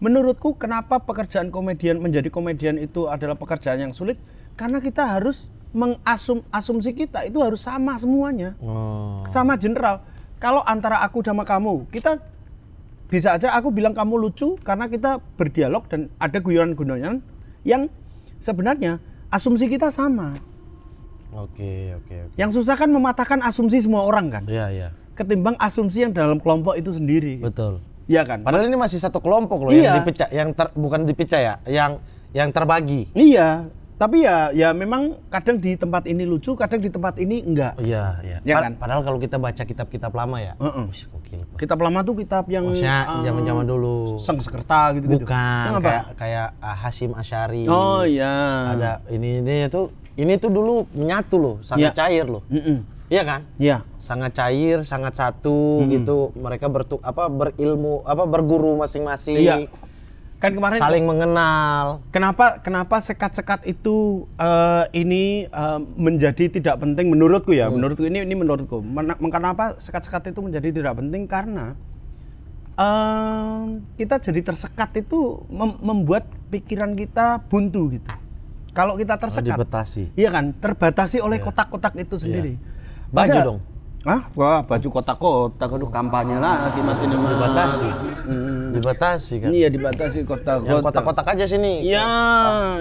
Menurutku kenapa pekerjaan komedian menjadi komedian itu adalah pekerjaan yang sulit karena kita harus mengasum asumsi kita itu harus sama semuanya. Oh. Sama general. Kalau antara aku sama kamu, kita bisa aja aku bilang kamu lucu karena kita berdialog dan ada guyonan-guyonan yang sebenarnya asumsi kita sama. Oke, oke, oke. Yang susah kan mematahkan asumsi semua orang kan? Iya, iya. Ketimbang asumsi yang dalam kelompok itu sendiri. Betul. Iya kan? Padahal ini masih satu kelompok loh iya. yang dipecah yang ter, bukan dipecah ya, yang yang terbagi. Iya, tapi ya ya memang kadang di tempat ini lucu kadang di tempat ini enggak oh, iya iya ya kan? padahal kalau kita baca kitab-kitab lama ya uh -uh. Wih, gokil, kitab lama tuh kitab yang maksudnya eh, zaman-zaman uh, dulu sang sekerta gitu gitu bukan kayak kayak uh, eh, Hasim Asyari oh iya ada ini ini tuh ini tuh dulu menyatu loh sangat ya. cair loh mm -mm. Iya kan? Iya. Sangat cair, sangat satu hmm. gitu. Mereka bertuk apa berilmu apa berguru masing-masing. Iya kan kemarin saling mengenal. Kenapa kenapa sekat-sekat itu uh, ini uh, menjadi tidak penting menurutku ya, hmm. menurutku ini ini menurutku. Men kenapa sekat-sekat itu menjadi tidak penting karena uh, kita jadi tersekat itu mem membuat pikiran kita buntu gitu. Kalau kita oh, tersekat, oh, Iya kan, terbatasi oleh iya. kotak-kotak yeah. itu iya. sendiri. Yeah. Baju dong Ah, wah baju kota-kota aduh kampanye lah, mas ini mah. Dibatasi. Hmm. Dibatasi kan. Iya, dibatasi kota-kota. Yang kotak-kotak aja sini. Iya,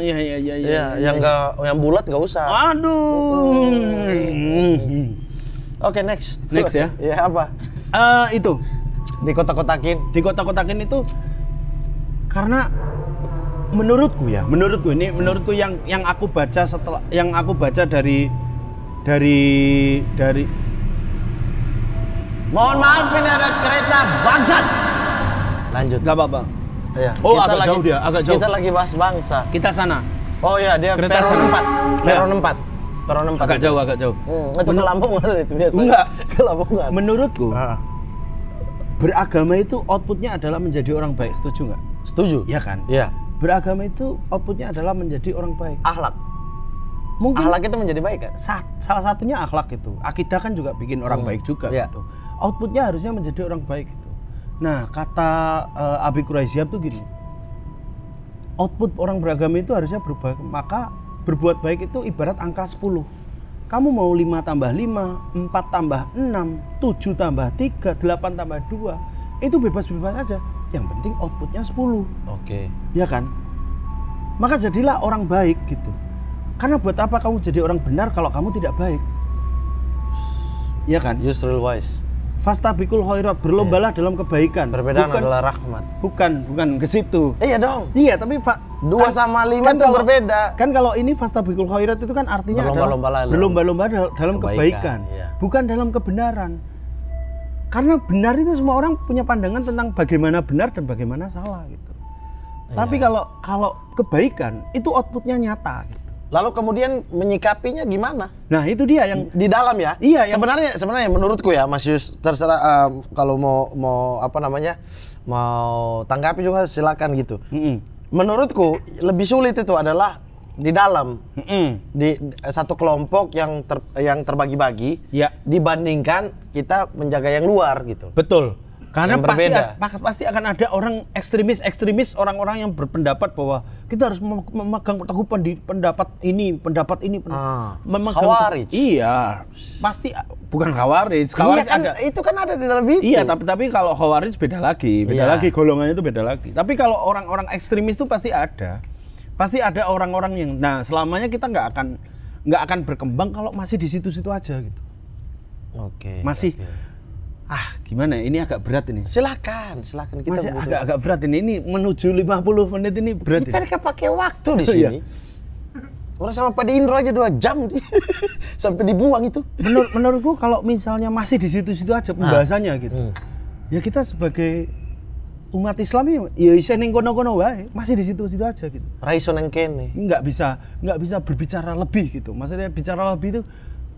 iya iya iya iya. Ya, yang enggak yang bulat enggak usah. Aduh. Oke, okay, next. Next ya. Iya, apa? Eh, uh, itu. Di kotak kotakin Di kotak kotakin itu karena menurutku ya, menurutku ini menurutku yang yang aku baca setelah yang aku baca dari dari dari Mohon maaf ini ada kereta bangsat. Lanjut. Gak apa-apa. Iya. Oh kita agak lagi, jauh dia, agak jauh. Kita lagi bahas bangsa. Kita sana. Oh iya dia kereta peron sana. 4. Iya. Peron ya. 4. Peron 4. Agak jauh, agak jauh. Hmm, itu ke itu biasa. Enggak. Ke kan Menurutku. Ah. Beragama itu outputnya adalah menjadi orang baik, setuju nggak? Setuju. Iya kan? Iya. Beragama itu outputnya adalah menjadi orang baik. Akhlak mungkin akhlak itu menjadi baik kan? salah satunya akhlak itu akidah kan juga bikin orang hmm. baik juga Iya. gitu outputnya harusnya menjadi orang baik gitu. Nah kata uh, Abi Quraisyab tuh gini, output orang beragama itu harusnya berubah maka berbuat baik itu ibarat angka 10 kamu mau 5 tambah lima, empat tambah enam, tujuh tambah tiga, delapan tambah dua, itu bebas-bebas aja yang penting outputnya 10 oke okay. ya kan maka jadilah orang baik gitu karena buat apa kamu jadi orang benar kalau kamu tidak baik ya kan you're real wise Fasta bikul khairat, berlombalah yeah. dalam kebaikan. Perbedaan bukan, adalah rahmat. Bukan, bukan ke situ. Iya dong. Iya, tapi fa, dua kan, sama lima kan itu kalau, berbeda. Kan kalau ini Fasta bikul khairat itu kan artinya berlomba-lomba adalah berlomba-lomba dalam, dalam kebaikan, kebaikan iya. bukan dalam kebenaran. Karena benar itu semua orang punya pandangan tentang bagaimana benar dan bagaimana salah gitu. Iya. Tapi kalau kalau kebaikan itu outputnya nyata. Gitu. Lalu kemudian menyikapinya gimana? Nah itu dia yang di dalam ya. Iya. Yang... Sebenarnya sebenarnya menurutku ya Mas Yus terserah uh, kalau mau mau apa namanya mau tanggapi juga silakan gitu. Mm -mm. Menurutku lebih sulit itu adalah di dalam mm -mm. di satu kelompok yang ter, yang terbagi-bagi. Ya. Dibandingkan kita menjaga yang luar gitu. Betul. Karena pasti, berbeda. pasti akan ada orang ekstremis-ekstremis, orang-orang yang berpendapat bahwa kita harus memegang teguh di pendapat ini, pendapat ini, ah, memegang khawarij. Iya, pasti bukan khawarij. Iya, khawarij iya, kan, itu kan ada di dalam itu. Iya, tapi tapi kalau khawarij beda lagi, beda iya. lagi golongannya itu beda lagi. Tapi kalau orang-orang ekstremis itu pasti ada, pasti ada orang-orang yang, nah selamanya kita nggak akan nggak akan berkembang kalau masih di situ-situ aja gitu. Oke. Okay, masih. Okay ah gimana ini agak berat ini silakan silakan kita Masih agak agak berat ini ini menuju 50 menit ini berat kita ini. pakai waktu di iya. sini orang sama Pak Indro aja dua jam sampai dibuang itu Menur menurutku kalau misalnya masih di situ-situ aja ah. pembahasannya ah. gitu hmm. ya kita sebagai umat Islam ya, ya isen yang kono-kono wae masih di situ-situ aja gitu raiso nang kene nggak bisa nggak bisa berbicara lebih gitu maksudnya bicara lebih itu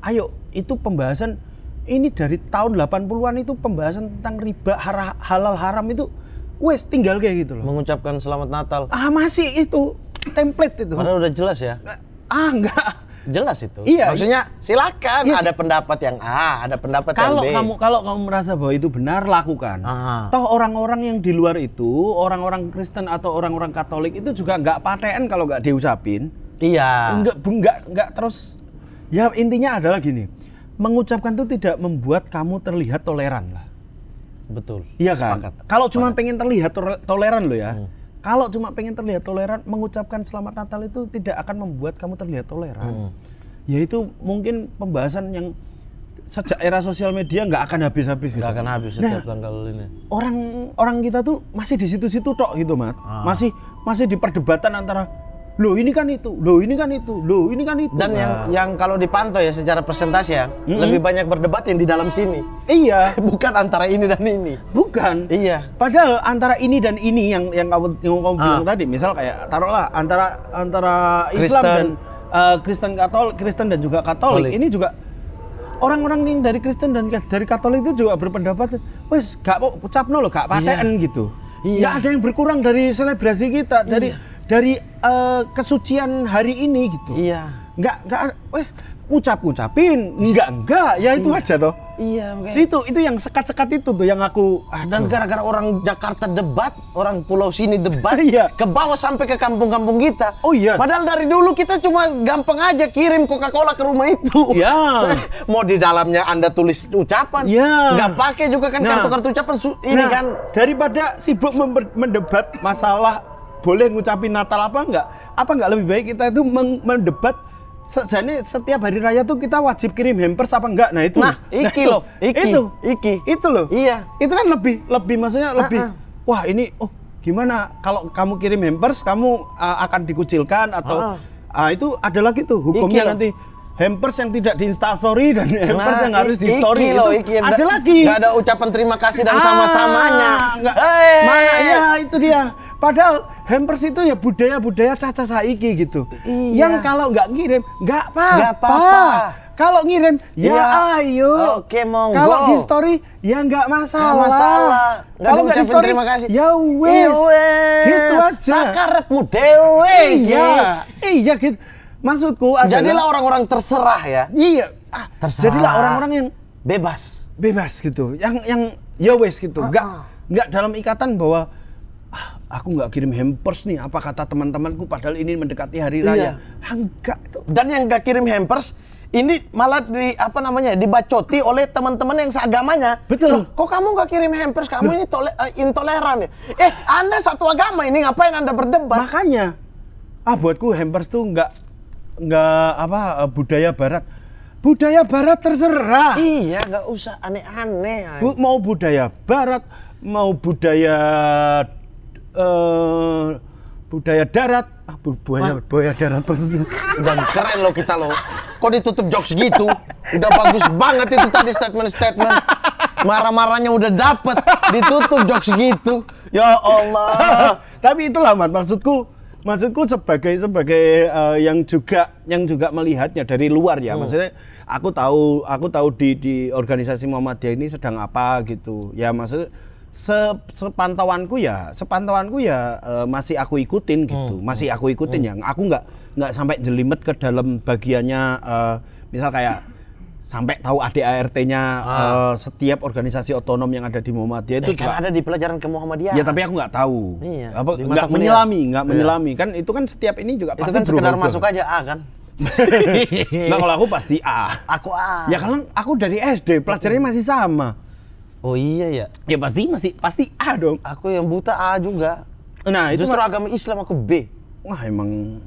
ayo itu pembahasan ini dari tahun 80-an itu pembahasan tentang riba halal haram itu wes tinggal kayak gitu loh. Mengucapkan selamat Natal. Ah masih itu template itu. Padahal udah jelas ya. Eh, ah enggak. Jelas itu. Iya. iya. Maksudnya silakan iya, ada pendapat yang A, ada pendapat kalau yang B. Kalau kamu kalau kamu merasa bahwa itu benar lakukan. Aha. Toh orang-orang yang di luar itu, orang-orang Kristen atau orang-orang Katolik itu juga nggak paten kalau nggak diucapin. Iya. Enggak enggak enggak terus ya intinya adalah gini mengucapkan itu tidak membuat kamu terlihat toleran lah. Betul. Iya kan? Sepakat. Kalau cuma pengen terlihat toleran loh ya. Hmm. Kalau cuma pengen terlihat toleran, mengucapkan selamat Natal itu tidak akan membuat kamu terlihat toleran. Hmm. Yaitu mungkin pembahasan yang sejak era sosial media nggak akan habis-habis nggak gitu. akan habis nah, setiap nah, tanggal ini orang orang kita tuh masih di situ-situ tok gitu mat ah. masih masih di perdebatan antara Loh ini kan itu, loh ini kan itu, loh ini kan itu. Dan nah. yang yang kalau dipantau ya secara persentase ya, mm-hmm. lebih banyak berdebat yang di dalam sini. Iya, bukan antara ini dan ini. Bukan. Iya. Padahal antara ini dan ini yang yang kamu yang kamu ah. bilang tadi, misal kayak taruhlah antara antara Islam dan uh, Kristen Katolik, Kristen dan juga Katolik, Katolik. ini juga orang-orang yang dari Kristen dan dari Katolik itu juga berpendapat, wes gak mau ucapno loh, gak paten iya. gitu. Iya. Gak ada yang berkurang dari selebrasi kita, dari iya dari uh, kesucian hari ini gitu. Iya. Enggak enggak wes ucap ucapin Enggak enggak ya itu iya. aja toh. Iya. okay. Itu itu yang sekat-sekat itu tuh yang aku. Aduh. Dan gara-gara orang Jakarta debat, orang pulau sini debat, iya. ke bawah sampai ke kampung-kampung kita. Oh iya. Padahal dari dulu kita cuma gampang aja kirim Coca-Cola ke rumah itu. Iya. Mau di dalamnya anda tulis ucapan. Iya. Gak pakai juga kan nah. kartu-kartu ucapan ini nah, kan. Daripada sibuk mendebat masalah boleh ngucapin Natal apa enggak? Apa enggak lebih baik kita itu mendebat sejane setiap hari raya tuh kita wajib kirim hampers apa enggak nah itu nah, nah iki nah, loh iki itu iki itu loh iya itu kan lebih lebih maksudnya ah, lebih uh -uh. wah ini oh gimana kalau kamu kirim hampers kamu uh, akan dikucilkan atau uh -uh. itu ada lagi tuh hukumnya iki nanti loh. Hampers yang tidak di Story dan nah, hampers yang harus di story loh, itu ada lagi. Gak ada ucapan terima kasih dan ah, sama-samanya. Enggak. Hey. Mana ya itu dia Padahal hampers itu ya budaya-budaya caca saiki gitu. Iya. Yang kalau nggak ngirim nggak apa-apa. Kalau ngirim ya, ya ayo. Oke monggo. Kalau di story ya nggak masalah. Nggak masalah. Kalau nggak di story terima kasih. Ya iya, wes. Gitu aja. Sakarepmu dewe. Iya. Iya gitu. Maksudku adalah Jadilah orang-orang terserah ya. Iya. Ah, terserah. Jadilah orang-orang yang bebas. Bebas gitu. Yang yang ya wes gitu. Ah, nggak uh -uh. dalam ikatan bahwa aku nggak kirim hampers nih apa kata teman-temanku padahal ini mendekati hari raya iya. Ah, enggak itu dan yang nggak kirim hampers ini malah di apa namanya dibacoti oleh teman-teman yang seagamanya betul Loh, kok kamu nggak kirim hampers kamu ini tole, eh, intoleran ya eh anda satu agama ini ngapain anda berdebat makanya ah buatku hampers tuh nggak nggak apa eh, budaya barat budaya barat terserah iya nggak usah aneh-aneh Bu, mau budaya barat mau budaya uh, budaya darat ah, budaya budaya darat dan keren lo kita lo kok ditutup jokes gitu udah bagus banget itu tadi statement statement marah-marahnya udah dapet ditutup jokes gitu ya Allah tapi itulah mat maksudku maksudku sebagai sebagai uh, yang juga yang juga melihatnya dari luar ya hmm. maksudnya aku tahu aku tahu di di organisasi Muhammadiyah ini sedang apa gitu ya maksudnya se sepantauanku ya sepantauanku ya uh, masih aku ikutin hmm, gitu hmm. masih aku ikutin hmm. yang aku nggak nggak sampai jelimet ke dalam bagiannya uh, misal kayak sampai tahu ADART-nya ah. uh, setiap organisasi otonom yang ada di Muhammadiyah itu kan ada di pelajaran ke Muhammadiyah. Ya tapi aku nggak tahu. Iya. Apa nggak menyelami, nggak iya. menyelami kan itu kan setiap ini juga itu pasti kan sekedar berubah. masuk aja A kan. nah kalau aku pasti A. Aku A. Ya karena aku dari SD pelajarannya masih sama Oh iya ya. Ya pasti masih pasti A dong. Aku yang buta A juga. Nah, itu justru agama Islam aku B. Wah, emang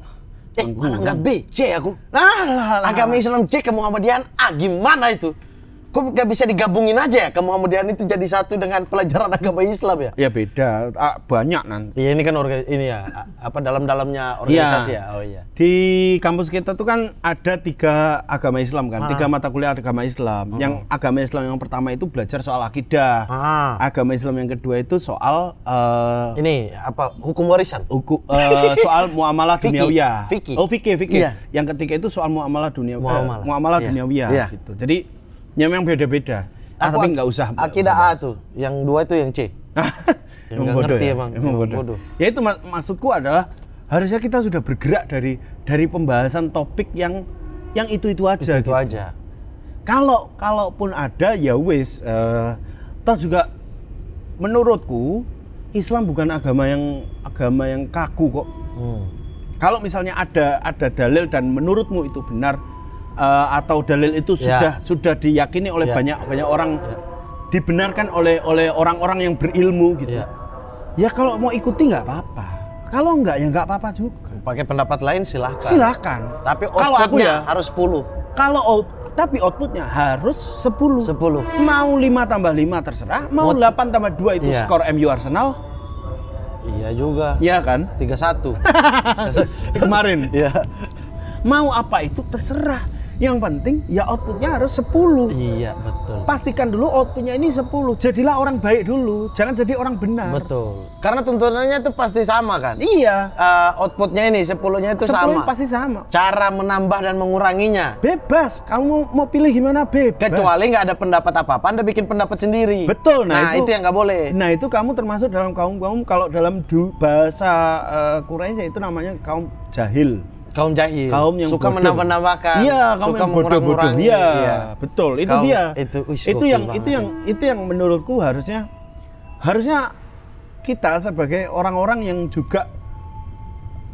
Eh, mana enggak B, C aku. Nah, lah, lah, agama Islam C ke Muhammadian A gimana itu? kok gak bisa digabungin aja ya kemudian itu jadi satu dengan pelajaran agama Islam ya? Ya beda, ah, banyak nanti. Iya ini kan organ, ini ya apa dalam-dalamnya iya. organisasi ya. ya. Oh iya. Di kampus kita tuh kan ada tiga agama Islam kan, ah. tiga mata kuliah agama Islam. Hmm. Yang agama Islam yang pertama itu belajar soal akidah. Ah. Agama Islam yang kedua itu soal uh, ini apa hukum warisan? Huku, uh, soal muamalah duniawiyah. Fikih. Oh fikih fikih. Iya. Yang ketiga itu soal muamalah dunia muamalah, uh, muamalah iya. duniawiyah iya. gitu. Jadi memang beda-beda. Ah, tapi nggak usah. Akidah A tuh, yang dua itu yang C. yang emang bodoh, ngerti ya? emang, emang bodoh. bodoh. Ya itu mak maksudku adalah harusnya kita sudah bergerak dari dari pembahasan topik yang yang itu itu aja. Itu, -itu gitu. aja. Kalau kalaupun ada ya wis. Uh, juga menurutku Islam bukan agama yang agama yang kaku kok. Hmm. Kalau misalnya ada ada dalil dan menurutmu itu benar, uh, atau dalil itu ya. sudah ya. sudah diyakini oleh ya. banyak banyak orang ya. dibenarkan oleh oleh orang-orang yang berilmu gitu. Ya, ya kalau mau ikuti nggak apa-apa. Kalau nggak ya nggak apa-apa juga. Pakai pendapat lain silahkan. Silahkan. Tapi outputnya ya, harus 10. Kalau out, tapi outputnya harus 10. 10. Mau 5 tambah 5 terserah, mau Mot 8 tambah 2 itu iya. skor MU Arsenal. Iya juga. Iya kan? 31. Kemarin. Iya. Mau apa itu terserah. Yang penting ya outputnya harus 10. Iya, betul. Pastikan dulu outputnya ini 10. Jadilah orang baik dulu, jangan jadi orang benar. Betul. Karena tuntunannya itu pasti sama kan? Iya. Uh, outputnya ini 10-nya itu 10 sama. pasti sama. Cara menambah dan menguranginya bebas. Kamu mau pilih gimana bebas. Kecuali nggak ada pendapat apa-apa, Anda bikin pendapat sendiri. Betul. Nah, nah itu, itu yang nggak boleh. Nah, itu kamu termasuk dalam kaum kaum kalau dalam du, bahasa uh, Quraisy itu namanya kaum jahil kaum jahil kaum yang suka menambah-nambahkan iya kaum suka yang bodoh-bodoh iya, iya, betul itu kaum, dia itu uish, itu yang banget. itu yang itu yang menurutku harusnya harusnya kita sebagai orang-orang yang juga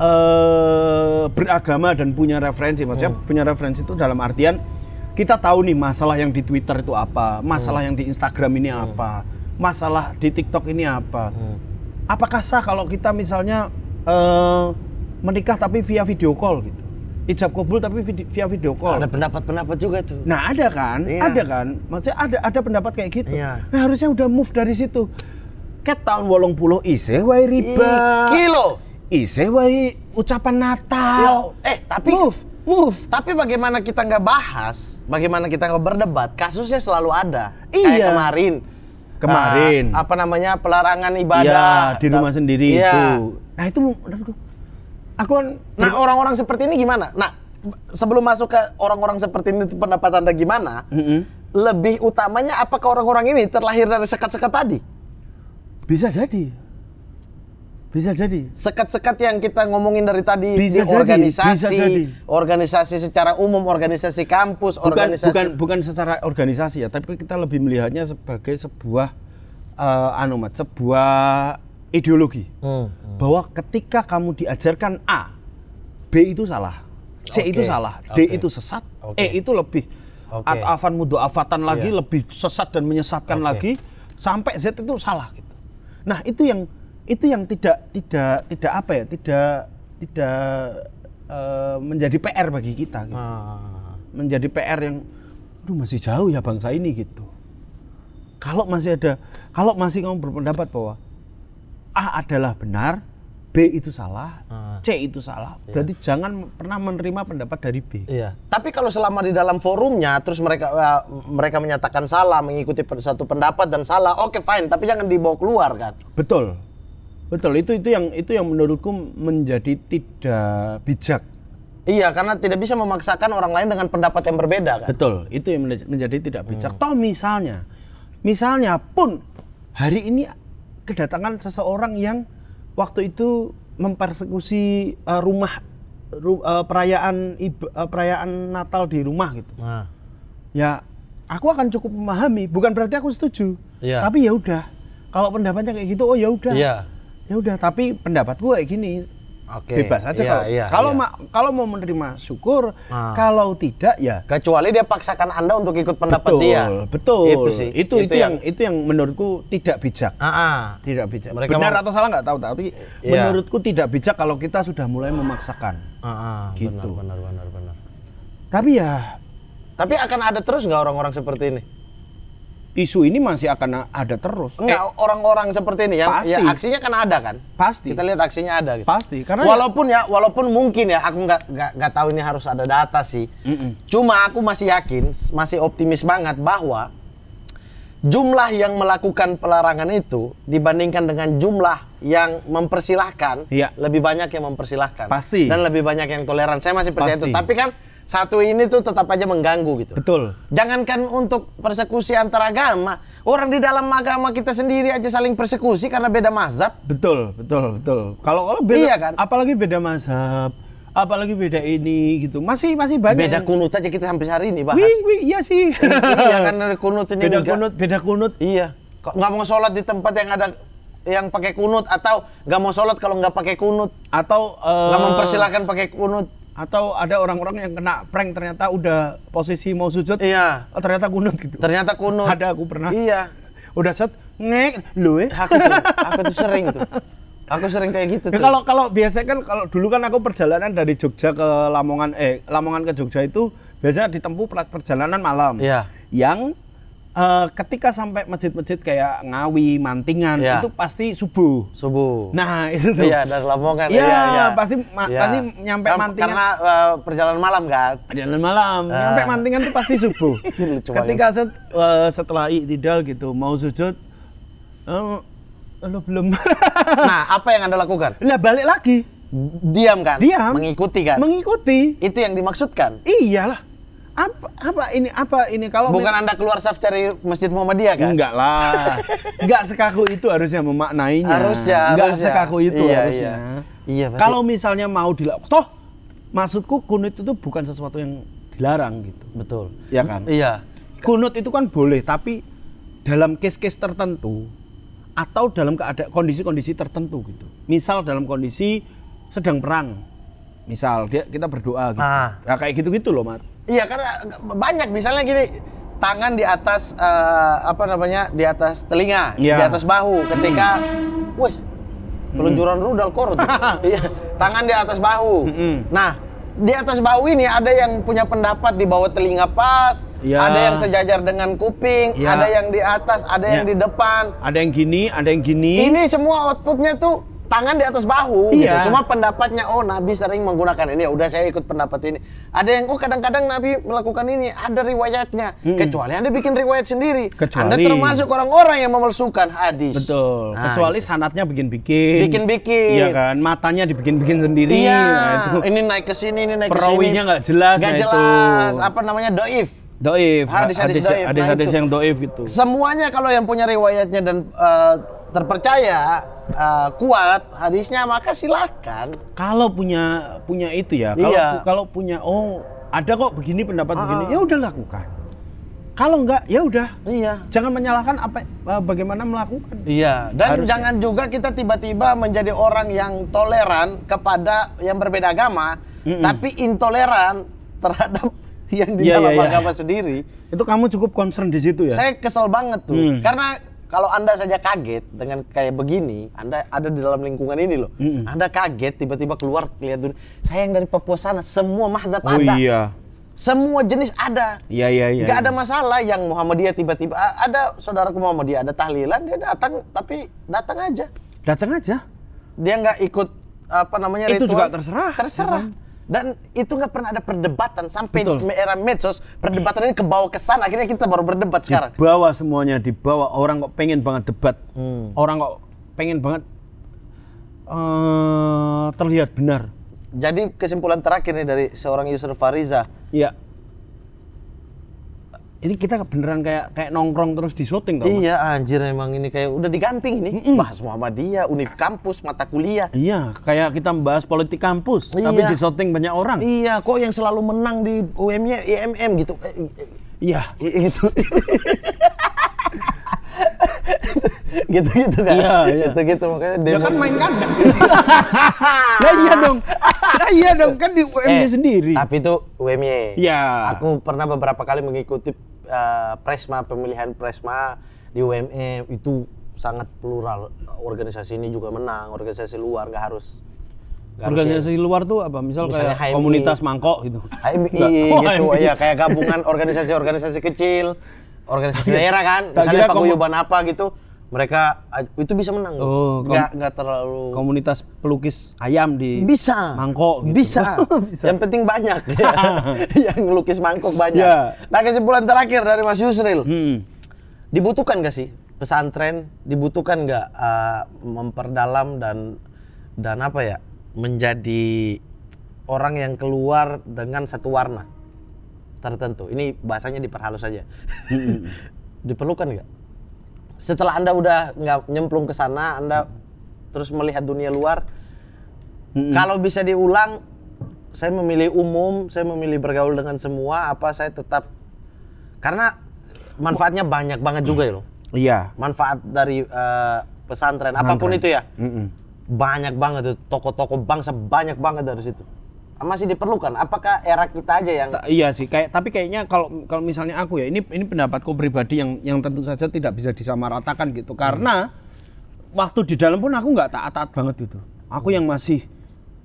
uh, beragama dan punya referensi maksudnya hmm. punya referensi itu dalam artian kita tahu nih masalah yang di Twitter itu apa masalah hmm. yang di Instagram ini hmm. apa masalah di TikTok ini apa hmm. apakah sah kalau kita misalnya uh, menikah tapi via video call gitu ijab kabul tapi via video call. Ada pendapat-pendapat juga tuh. Nah ada kan, iya. ada kan. Maksudnya ada ada pendapat kayak gitu. Iya. Nah harusnya udah move dari situ. Ket tahun wolong puluh isih wae riba. Iya. Kilo. Isih wae ucapan Natal. Yo. Iya. Eh tapi move. Move. Tapi bagaimana kita nggak bahas, bagaimana kita nggak berdebat, kasusnya selalu ada. Iya. Kayak kemarin. Kemarin. Uh, apa namanya pelarangan ibadah. Iya, di rumah iya. sendiri iya. itu. Nah itu menurut aku kan, nah orang-orang seperti ini gimana nah sebelum masuk ke orang-orang seperti ini pendapat anda gimana mm -hmm. lebih utamanya apakah orang-orang ini terlahir dari sekat-sekat tadi bisa jadi bisa jadi sekat-sekat yang kita ngomongin dari tadi bisa di jadi. organisasi bisa jadi. organisasi secara umum organisasi kampus bukan, organisasi bukan bukan secara organisasi ya tapi kita lebih melihatnya sebagai sebuah uh, eh, anumat sebuah ideologi hmm, hmm. bahwa ketika kamu diajarkan A, B itu salah, C okay. itu salah, D okay. itu sesat, okay. E itu lebih okay. at afan mudo lagi yeah. lebih sesat dan menyesatkan okay. lagi sampai Z itu salah gitu. Nah itu yang itu yang tidak tidak tidak apa ya tidak tidak uh, menjadi PR bagi kita gitu. ah. menjadi PR yang aduh masih jauh ya bangsa ini gitu kalau masih ada kalau masih kamu berpendapat bahwa A adalah benar, B itu salah, uh, C itu salah. Iya. Berarti jangan pernah menerima pendapat dari B. Iya. Tapi kalau selama di dalam forumnya terus mereka uh, mereka menyatakan salah, mengikuti satu pendapat dan salah, oke okay, fine, tapi jangan dibawa keluar kan. Betul. Betul, itu itu yang itu yang menurutku menjadi tidak bijak. Iya, karena tidak bisa memaksakan orang lain dengan pendapat yang berbeda kan. Betul, itu yang menjadi tidak bijak. Hmm. Toh misalnya misalnya pun hari ini kedatangan seseorang yang waktu itu mempersekusi uh, rumah ru, uh, perayaan iba, uh, eh, perayaan Natal di rumah gitu. Nah. Ya, aku akan cukup memahami, bukan berarti aku setuju. Ya. Tapi ya udah. Kalau pendapatnya kayak gitu, oh ya udah. Iya. Ya udah, tapi pendapatku kayak gini okay. bebas aja yeah, kalau yeah, kalau yeah. kalau mau menerima syukur ah. kalau tidak ya kecuali dia paksakan anda untuk ikut pendapat betul, dia betul itu sih itu itu, itu yang, yang itu yang menurutku tidak bijak ah, ah. tidak bijak Mereka benar mau... atau salah nggak tahu tapi yeah. menurutku tidak bijak kalau kita sudah mulai memaksakan ah, ah, gitu benar benar benar benar tapi ya tapi akan ada terus nggak orang-orang seperti ini isu ini masih akan ada terus. Enggak, eh, orang-orang seperti ini yang ya, pasti. ya aksinya kan ada kan? Pasti. Kita lihat aksinya ada gitu. Pasti, karena ya- walaupun ya, walaupun mungkin ya aku nggak nggak tahu ini harus ada data sih. Mm -mm. Cuma aku masih yakin, masih optimis banget bahwa jumlah yang melakukan pelarangan itu dibandingkan dengan jumlah yang mempersilahkan, iya. lebih banyak yang mempersilahkan. Pasti. Dan lebih banyak yang toleran. Saya masih percaya Pasti. itu. Tapi kan satu ini tuh tetap aja mengganggu gitu. Betul. Jangankan untuk persekusi antar agama, orang di dalam agama kita sendiri aja saling persekusi karena beda mazhab. Betul, betul, betul. Kalau kalau beda iya kan? apalagi beda mazhab, apalagi beda ini gitu. Masih masih banyak. Beda kunut aja kita sampai hari ini bahas. Wih, wih, iya sih. Iya, iya kan ada kunut ini beda enggak. kunut, beda kunut. Iya. Kok nggak mau sholat di tempat yang ada yang pakai kunut atau nggak mau sholat kalau nggak pakai kunut atau eh, nggak uh, mempersilahkan pakai kunut atau ada orang-orang yang kena prank ternyata udah posisi mau sujud iya oh, ternyata kunut gitu ternyata kunut ada aku pernah iya udah set ngek lu eh. aku tuh aku tuh sering tuh aku sering kayak gitu ya, kalau kalau biasanya kan kalau dulu kan aku perjalanan dari Jogja ke Lamongan eh Lamongan ke Jogja itu biasanya ditempuh perjalanan malam iya yang uh, ketika sampai masjid-masjid kayak Ngawi, Mantingan ya. itu pasti subuh. Subuh. Nah, itu tuh. Iya, dari Lamongan. Iya, iya, ya. pasti ma- ya. pasti nyampe Karena, Mantingan. Karena uh, perjalanan malam kan? Perjalanan malam. Uh. Nyampe Mantingan itu pasti subuh. ketika set, uh, setelah idul gitu mau sujud uh, lo belum. nah, apa yang Anda lakukan? Lah balik lagi. Diam kan? Diam. Mengikuti kan? Mengikuti. Itu yang dimaksudkan. Iyalah apa apa ini apa ini kalau bukan anda keluar saf cari masjid Muhammadiyah kan enggak lah enggak sekaku itu harusnya memaknainya harusnya enggak harusnya. sekaku itu iya, harusnya iya, iya kalau misalnya mau dilakukan toh maksudku kunut itu bukan sesuatu yang dilarang gitu betul ya kan iya kunut itu kan boleh tapi dalam case-case tertentu atau dalam keadaan kondisi-kondisi tertentu gitu misal dalam kondisi sedang perang misal dia kita berdoa gitu ah. nah, kayak gitu-gitu loh mat Iya karena eh, banyak misalnya gini tangan di atas uh, apa namanya di atas telinga yeah. di iya. atas bahu ketika mm. wih peluncuran mm. rudal kor iya, tangan di atas bahu mm -hmm. nah di atas bahu ini ada yang punya pendapat di bawah telinga pas yeah. ada yang sejajar dengan kuping yeah. ada yang di atas ada yeah. yang iya. di depan ada yang gini ada yang gini ini semua outputnya tuh tangan di atas bahu gitu. iya. gitu. Cuma pendapatnya oh Nabi sering menggunakan ini ya udah saya ikut pendapat ini. Ada yang oh kadang-kadang Nabi melakukan ini ada riwayatnya. Hmm. Kecuali Anda bikin riwayat sendiri. Kecuali. Anda termasuk orang-orang yang memalsukan hadis. Betul. Nah, Kecuali gitu. sanatnya bikin-bikin. Bikin-bikin. Iya kan? Matanya dibikin-bikin sendiri. Iya. Nah, itu. Ini naik ke sini, ini naik ke sini. Perawinya nggak jelas. Nggak nah, jelas. Itu. Apa namanya? Doif. Doif, hadis-hadis doif, nah, hadis-hadis nah, yang doif gitu. Semuanya kalau yang punya riwayatnya dan uh, terpercaya uh, kuat hadisnya maka silakan kalau punya punya itu ya kalau iya. kalau punya oh ada kok begini pendapat uh, begini ya udah lakukan kalau enggak ya udah iya jangan menyalahkan apa eh, bagaimana melakukan iya dan Harusnya. jangan juga kita tiba-tiba menjadi orang yang toleran kepada yang berbeda agama mm -mm. tapi intoleran terhadap yang di yeah, dalam yeah, iya. agama yeah. sendiri itu kamu cukup concern di situ ya saya kesel banget tuh mm. karena kalau anda saja kaget dengan kayak begini, anda ada di dalam lingkungan ini loh, mm -mm. anda kaget tiba-tiba keluar lihat dunia. Saya yang dari Papua sana, semua mazhab oh, ada. Iya. Semua jenis ada. Iya iya iya. Gak iya. ada masalah yang Muhammadiyah tiba-tiba ada saudaraku Muhammadiyah ada tahlilan dia datang tapi datang aja. Datang aja. Dia nggak ikut apa namanya itu ritual. juga terserah. Terserah. Ya kan? dan itu nggak pernah ada perdebatan sampai Betul. era medsos perdebatan ini ke bawah ke akhirnya kita baru berdebat sekarang bawah semuanya dibawa orang kok pengen banget debat hmm. orang kok pengen banget uh, terlihat benar jadi kesimpulan terakhir nih dari seorang user Fariza iya ini kita beneran kayak kayak nongkrong terus di syuting tau iya mas? anjir emang ini kayak udah di ini mm -mm. bahas Muhammadiyah univ kampus mata kuliah iya kayak kita membahas politik kampus iya. tapi di syuting banyak orang iya kok yang selalu menang di UMM IMM gitu iya itu. gitu-gitu kan iya, iya. gitu-gitu makanya ya demo. ya kan main kandang gitu. ya iya dong ya iya dong kan di UMY eh, sendiri tapi itu UMY ya aku pernah beberapa kali mengikuti uh, presma pemilihan presma di UMY itu sangat plural organisasi ini juga menang organisasi luar gak harus Gak organisasi luar tuh apa? Misal Misalnya kayak HMI, komunitas mangkok gitu. HMI gitu, oh, gitu HMI. ya kayak gabungan organisasi-organisasi kecil organisasi daerah kan nah, misalnya paguyuban apa gitu mereka itu bisa menang oh, nggak nggak terlalu komunitas pelukis ayam di bisa mangkok gitu. bisa. bisa yang penting banyak ya. yang lukis mangkok banyak yeah. nah kesimpulan terakhir dari Mas Yusril hmm. dibutuhkan gak sih pesantren dibutuhkan nggak uh, memperdalam dan dan apa ya menjadi orang yang keluar dengan satu warna tertentu. Ini bahasanya diperhalus saja. Diperlukan nggak? Setelah Anda udah nggak nyemplung ke sana, Anda terus melihat dunia luar. Kalau bisa diulang, saya memilih umum, saya memilih bergaul dengan semua, apa saya tetap karena manfaatnya banyak banget juga ya loh. Iya. Manfaat dari uh, eh, pesantren, pesantren apapun itu ya. Mm Banyak banget tuh toko-toko bangsa banyak banget dari situ masih diperlukan? Apakah era kita aja yang Ta Iya sih, kayak tapi kayaknya kalau kalau misalnya aku ya, ini ini pendapatku pribadi yang yang tentu saja tidak bisa disamaratakan gitu. Hmm. Karena waktu di dalam pun aku nggak taat-taat banget gitu. Aku yang masih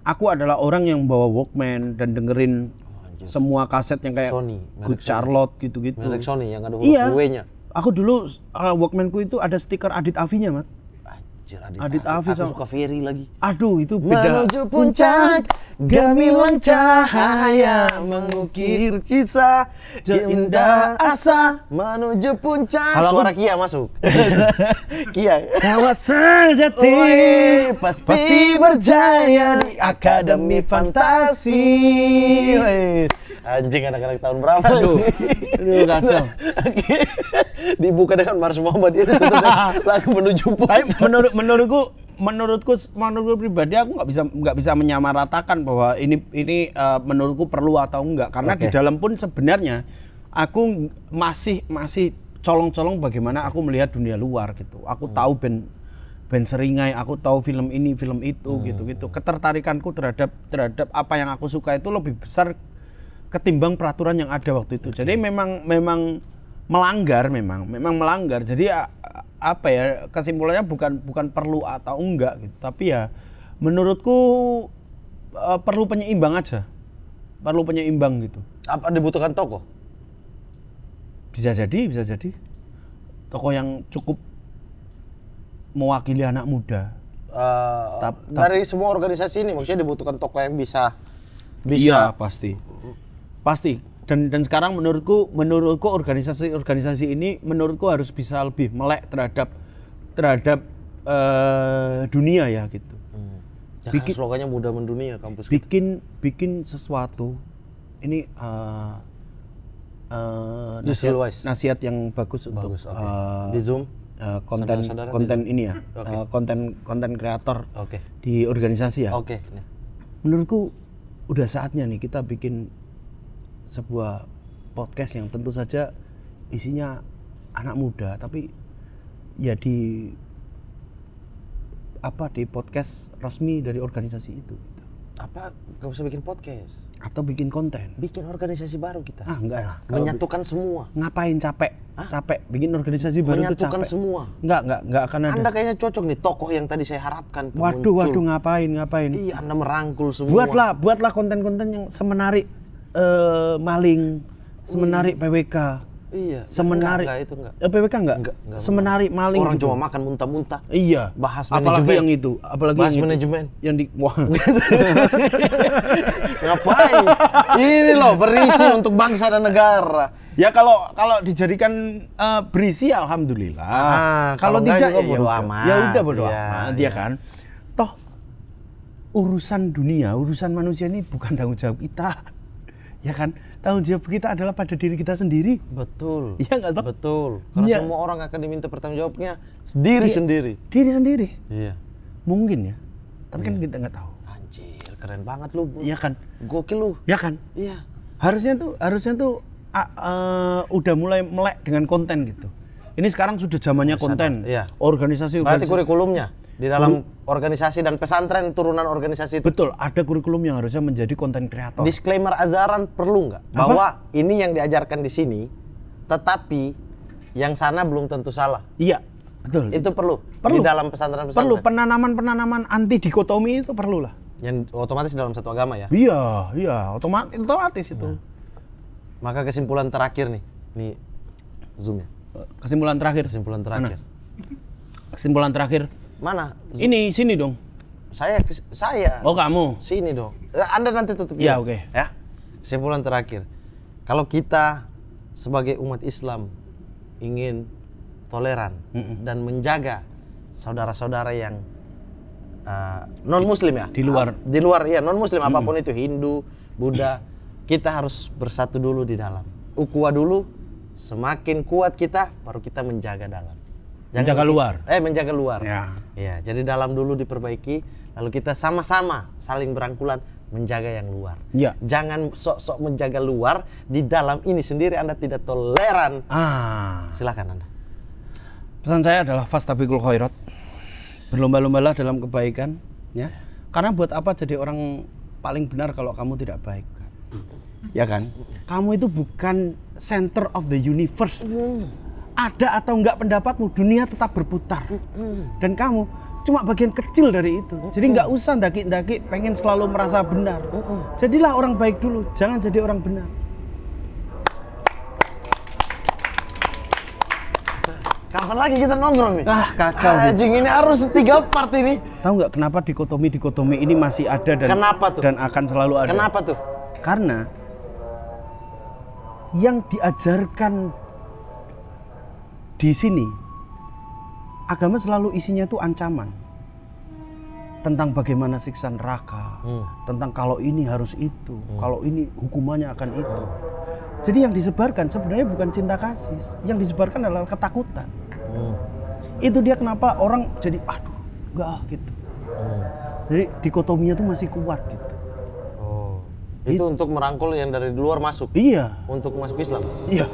aku adalah orang yang bawa Walkman dan dengerin oh, semua kaset yang kayak Sony, Good Sony. Charlotte gitu-gitu. Sony yang ada iya. Aku dulu uh, Walkmanku itu ada stiker Adit Avinya, Mat. Anjir, Adit, Adit Afi sama suka Ferry lagi. Aduh, itu beda. Menuju puncak, gemilang cahaya mengukir kisah indah asa menuju puncak. Kalau suara Kia masuk. Kia. Kawasan jati pasti, pasti berjaya di akademi fantasi. Anjing anak-anak tahun berapa? Aduh, aduh kacau. Dibuka dengan Mars Muhammad lagi lagu menuju puncak. Menurut menurutku menurutku menurutku pribadi aku nggak bisa nggak bisa menyamaratakan bahwa ini ini uh, menurutku perlu atau enggak karena okay. di dalam pun sebenarnya aku masih masih colong-colong bagaimana aku melihat dunia luar gitu. Aku hmm. tahu band band seringai, aku tahu film ini, film itu hmm. gitu-gitu. Ketertarikanku terhadap terhadap apa yang aku suka itu lebih besar ketimbang peraturan yang ada waktu itu. Okay. Jadi memang memang melanggar memang, memang melanggar. Jadi apa ya kesimpulannya bukan bukan perlu atau enggak gitu, tapi ya menurutku uh, perlu penyeimbang aja. Perlu penyeimbang gitu. Apa dibutuhkan toko? Bisa jadi, bisa jadi. toko yang cukup mewakili anak muda. Uh, tap, tap. Dari semua organisasi ini maksudnya dibutuhkan toko yang bisa bisa iya, pasti pasti dan dan sekarang menurutku menurutku organisasi-organisasi ini menurutku harus bisa lebih melek terhadap terhadap uh, dunia ya gitu. Hmm. Jangan bikin, slogannya mudah mendunia kampus. Bikin kita. bikin sesuatu ini uh, uh, nasihat, nasihat yang bagus, bagus untuk okay. uh, di zoom uh, konten Saudara -saudara konten zoom. ini ya okay. uh, konten konten kreator okay. di organisasi ya. Okay. Menurutku udah saatnya nih kita bikin sebuah podcast yang tentu saja isinya anak muda tapi ya di apa di podcast resmi dari organisasi itu gitu. apa nggak usah bikin podcast atau bikin konten bikin organisasi baru kita ah enggak lah menyatukan semua ngapain capek Hah? capek bikin organisasi baru menyatukan itu capek semua enggak enggak enggak akan ada anda kayaknya cocok nih tokoh yang tadi saya harapkan waduh muncul. waduh ngapain ngapain iya anda merangkul semua buatlah buatlah konten-konten yang semenarik uh, maling, semenarik hmm. PWK. Iya. Semenarik enggak, enggak itu enggak. Eh, PWK enggak? Enggak, enggak Semenarik maling. Orang gitu. cuma makan muntah-muntah. Iya. Bahas apalagi manajemen. yang itu, apalagi Bahas yang manajemen. Itu. Yang di wah. Ngapain? Ini loh berisi untuk bangsa dan negara. Ya kalau kalau dijadikan uh, berisi alhamdulillah. Ah, kalau, kalau tidak ya bodo amat. Ya udah bodo ya, amat ya. dia kan. Toh urusan dunia, urusan manusia ini bukan tanggung jawab kita ya kan tanggung jawab kita adalah pada diri kita sendiri betul iya nggak betul karena ya. semua orang akan diminta pertanggung jawabnya sendiri Di, iya. sendiri diri sendiri iya mungkin ya tapi kan iya. kan kita nggak tahu anjir keren banget lu iya kan gokil lu iya kan iya harusnya tuh harusnya tuh uh, uh, udah mulai melek dengan konten gitu ini sekarang sudah zamannya konten iya. organisasi berarti kurikulumnya di dalam Kuru organisasi dan pesantren turunan organisasi itu. Betul, ada kurikulum yang harusnya menjadi konten kreator. Disclaimer azaran perlu nggak? Bahwa ini yang diajarkan di sini, tetapi yang sana belum tentu salah. Iya, betul. Itu perlu. Perlu di dalam pesantren-pesantren. Perlu penanaman-penanaman anti dikotomi itu perlulah. Yang otomatis dalam satu agama ya. Iya, iya, otomatis otomatis itu. Nah. Maka kesimpulan terakhir nih, nih zoom ya. Kesimpulan terakhir. Kesimpulan terakhir. Mana? Kesimpulan terakhir Mana? Ini sini dong. Saya saya. Oh, kamu. Sini dong. Anda nanti tutup. Iya, oke. Okay. Ya. Kesimpulan terakhir. Kalau kita sebagai umat Islam ingin toleran mm -mm. dan menjaga saudara-saudara yang uh, non muslim ya di luar A di luar ya non muslim mm -mm. apapun itu Hindu Buddha kita harus bersatu dulu di dalam ukuah dulu semakin kuat kita baru kita menjaga dalam Jangan menjaga luar. Eh menjaga luar. Ya. ya. Jadi dalam dulu diperbaiki, lalu kita sama-sama saling berangkulan menjaga yang luar. Ya. Jangan sok-sok menjaga luar di dalam ini sendiri Anda tidak toleran. Ah. Silakan Anda. Pesan saya adalah fastabiqul khairat. Berlomba-lombalah dalam kebaikan, ya. Karena buat apa jadi orang paling benar kalau kamu tidak baik? Ya kan? Kamu itu bukan center of the universe. Hmm ada atau enggak pendapatmu dunia tetap berputar dan kamu cuma bagian kecil dari itu jadi enggak usah daki-daki pengen selalu merasa benar jadilah orang baik dulu jangan jadi orang benar kapan lagi kita nongkrong nih? Ah kacau. Anjing ini harus tiga part ini. Tahu nggak kenapa dikotomi dikotomi ini masih ada dan kenapa tuh? dan akan selalu ada. Kenapa tuh? Karena yang diajarkan di sini agama selalu isinya itu ancaman tentang bagaimana siksa neraka, hmm. tentang kalau ini harus itu, hmm. kalau ini hukumannya akan itu. Hmm. Jadi yang disebarkan sebenarnya bukan cinta kasih, yang disebarkan adalah ketakutan. Hmm. Itu dia kenapa orang jadi aduh, enggak gitu. Hmm. Jadi dikotominya itu masih kuat gitu itu untuk merangkul yang dari luar masuk. Iya. Untuk masuk Islam. Iya.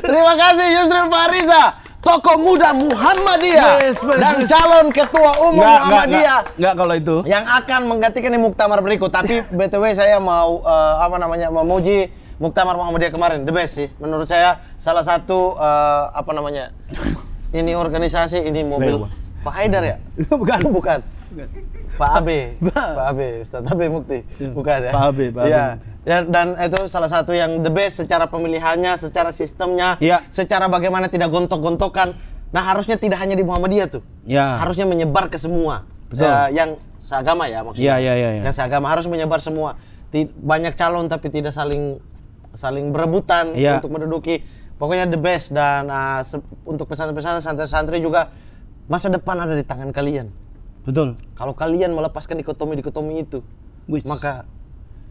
Terima kasih Yusri Fariza, Toko muda Muhammadiyah yes, dan calon ketua umum nggak, Muhammadiyah. Nggak, kalau itu. Yang akan menggantikan di muktamar berikut. Tapi btw saya mau uh, apa namanya memuji muktamar Muhammadiyah kemarin the best sih. Menurut saya salah satu uh, apa namanya ini organisasi ini mobil Pak Haidar ya? Bukan. bukan. Pak Abe, Pak Abe, Ustadz Abe Mukti, iya. bukan ya? Pak Abe, Pak Abe. Ya. ya. Dan itu salah satu yang the best secara pemilihannya, secara sistemnya, ya. secara bagaimana tidak gontok-gontokan. Nah harusnya tidak hanya di Muhammadiyah tuh, ya. harusnya menyebar ke semua. Betul. Ya, yang seagama ya maksudnya. Ya, ya, ya, ya. Yang seagama harus menyebar semua. Tid banyak calon tapi tidak saling saling berebutan ya. untuk menduduki. Pokoknya the best dan uh, untuk pesan-pesan santri-santri juga masa depan ada di tangan kalian. Betul. Kalau kalian melepaskan dikotomi-dikotomi itu, Which? maka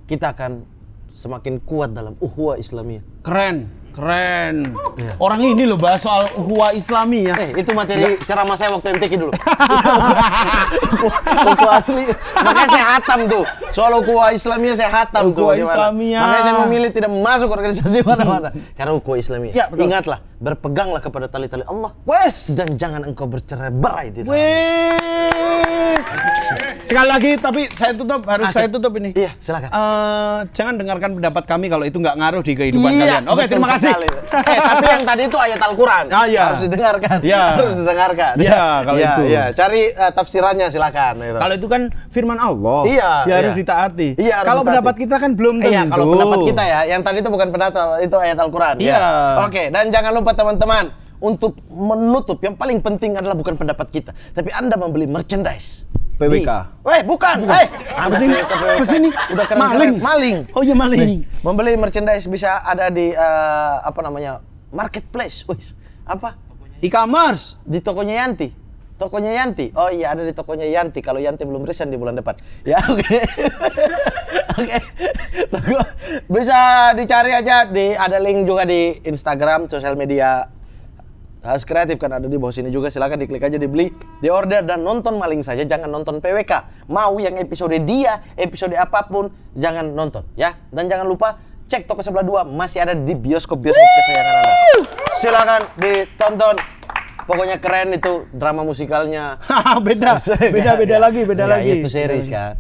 kita akan semakin kuat dalam uhwa Islamiyah. Keren. Keren. Iya. Orang ini loh bahas soal huwa islami ya. Eh, itu materi Nggak. ceramah saya waktu MTQ dulu. Huwa asli. Makanya saya hatam tuh. Soal huwa islami saya hatam kuah tuh. Islamia. Ya. Makanya saya memilih tidak masuk organisasi mana-mana. Karena huwa islami Ya, Ingatlah, berpeganglah kepada tali-tali Allah. Wes. Dan jangan engkau bercerai berai di dalam. Sekali lagi, tapi saya tutup harus Akhir. saya iya. tutup ini. Iya, silakan. Uh, jangan dengarkan pendapat kami kalau itu nggak ngaruh di kehidupan iya, kalian. Oke, okay, terima kasih sih? eh, tapi yang tadi itu ayat Al-Quran. Ah, iya. Harus didengarkan. Ya. Harus didengarkan. Iya, kalau ya, itu. Iya, cari uh, tafsirannya silakan. Gitu. Kalau itu kan firman Allah. Iya. Ya, iya. harus ditaati. Iya, harus Kalau pendapat kita kan belum iya, tentu. Iya, kalau pendapat kita ya. Yang tadi itu bukan pendapat, itu ayat Al-Quran. Ya. Iya. Ya. Oke, dan jangan lupa teman-teman. Untuk menutup, yang paling penting adalah bukan pendapat kita. Tapi Anda membeli merchandise. PWK. Weh, bukan. Eh, kesini, sini? Udah keren, maling. Keren. Maling. Oh iya maling. Membeli merchandise bisa ada di uh, apa namanya marketplace. Wih, apa? E-commerce. Di tokonya Yanti. Tokonya Yanti. Oh iya ada di tokonya Yanti. Kalau Yanti belum resign di bulan depan. Ya oke. Okay. oke. Okay. bisa dicari aja di ada link juga di Instagram, sosial media khas kreatif kan ada di bawah sini juga silahkan diklik aja dibeli di order dan nonton maling saja jangan nonton PWK mau yang episode dia episode apapun jangan nonton ya dan jangan lupa cek toko sebelah dua masih ada di bioskop bioskop kesayangan anda silahkan ditonton pokoknya keren itu drama musikalnya beda beda kan? beda lagi beda iya, lagi itu series kan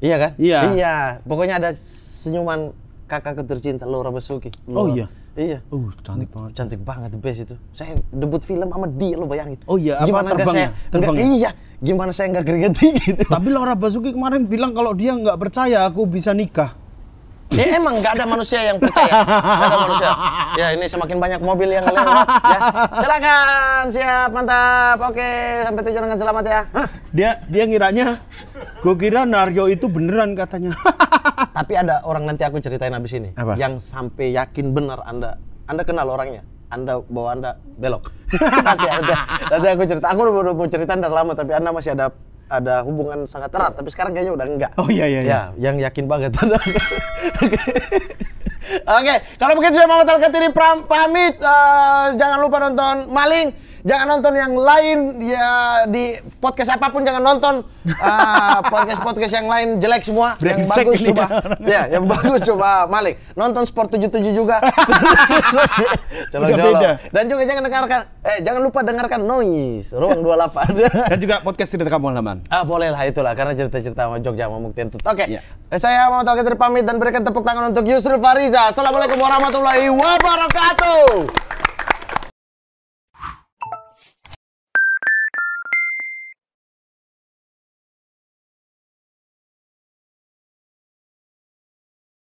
iya kan iya iya pokoknya ada senyuman kakak tercinta Laura Basuki oh iya Iya. Uh, cantik banget. Cantik banget the best itu. Saya debut film sama dia lo bayangin. Oh iya, apa gimana terbang saya, terbang enggak, Iya, gimana saya enggak gergeti gitu. Tapi Laura Basuki kemarin bilang kalau dia enggak percaya aku bisa nikah. Ya emang nggak ada manusia yang percaya. Gak ada manusia. Ya ini semakin banyak mobil yang lewat. Ya. Silakan, siap, mantap. Oke, sampai tujuan dengan selamat ya. Dia dia ngiranya, gue kira Naryo itu beneran katanya. Tapi ada orang nanti aku ceritain habis ini. Apa? Yang sampai yakin benar Anda. Anda kenal orangnya. Anda bawa Anda belok. nanti, nanti, nanti aku cerita. Aku udah mau cerita dari lama, tapi Anda masih ada ada hubungan sangat erat, tapi sekarang kayaknya udah enggak. Oh iya iya. Ya, iya. yang yakin banget. Oke, okay. kalau begitu saya mau tanya ini pamit. Uh, jangan lupa nonton Maling jangan nonton yang lain ya di podcast apapun jangan nonton podcast podcast podcast yang lain jelek semua Brengsek yang bagus coba ya yang bagus coba Malik nonton Sport 77 juga colok colok dan juga jangan dengarkan eh jangan lupa dengarkan Noise Ruang 28 dan juga podcast cerita kamu halaman ah boleh lah itulah karena cerita cerita sama Jogja sama Mukti oke okay. Iya. yeah. saya mau tahu pamit dan berikan tepuk tangan untuk Yusril Fariza assalamualaikum warahmatullahi wabarakatuh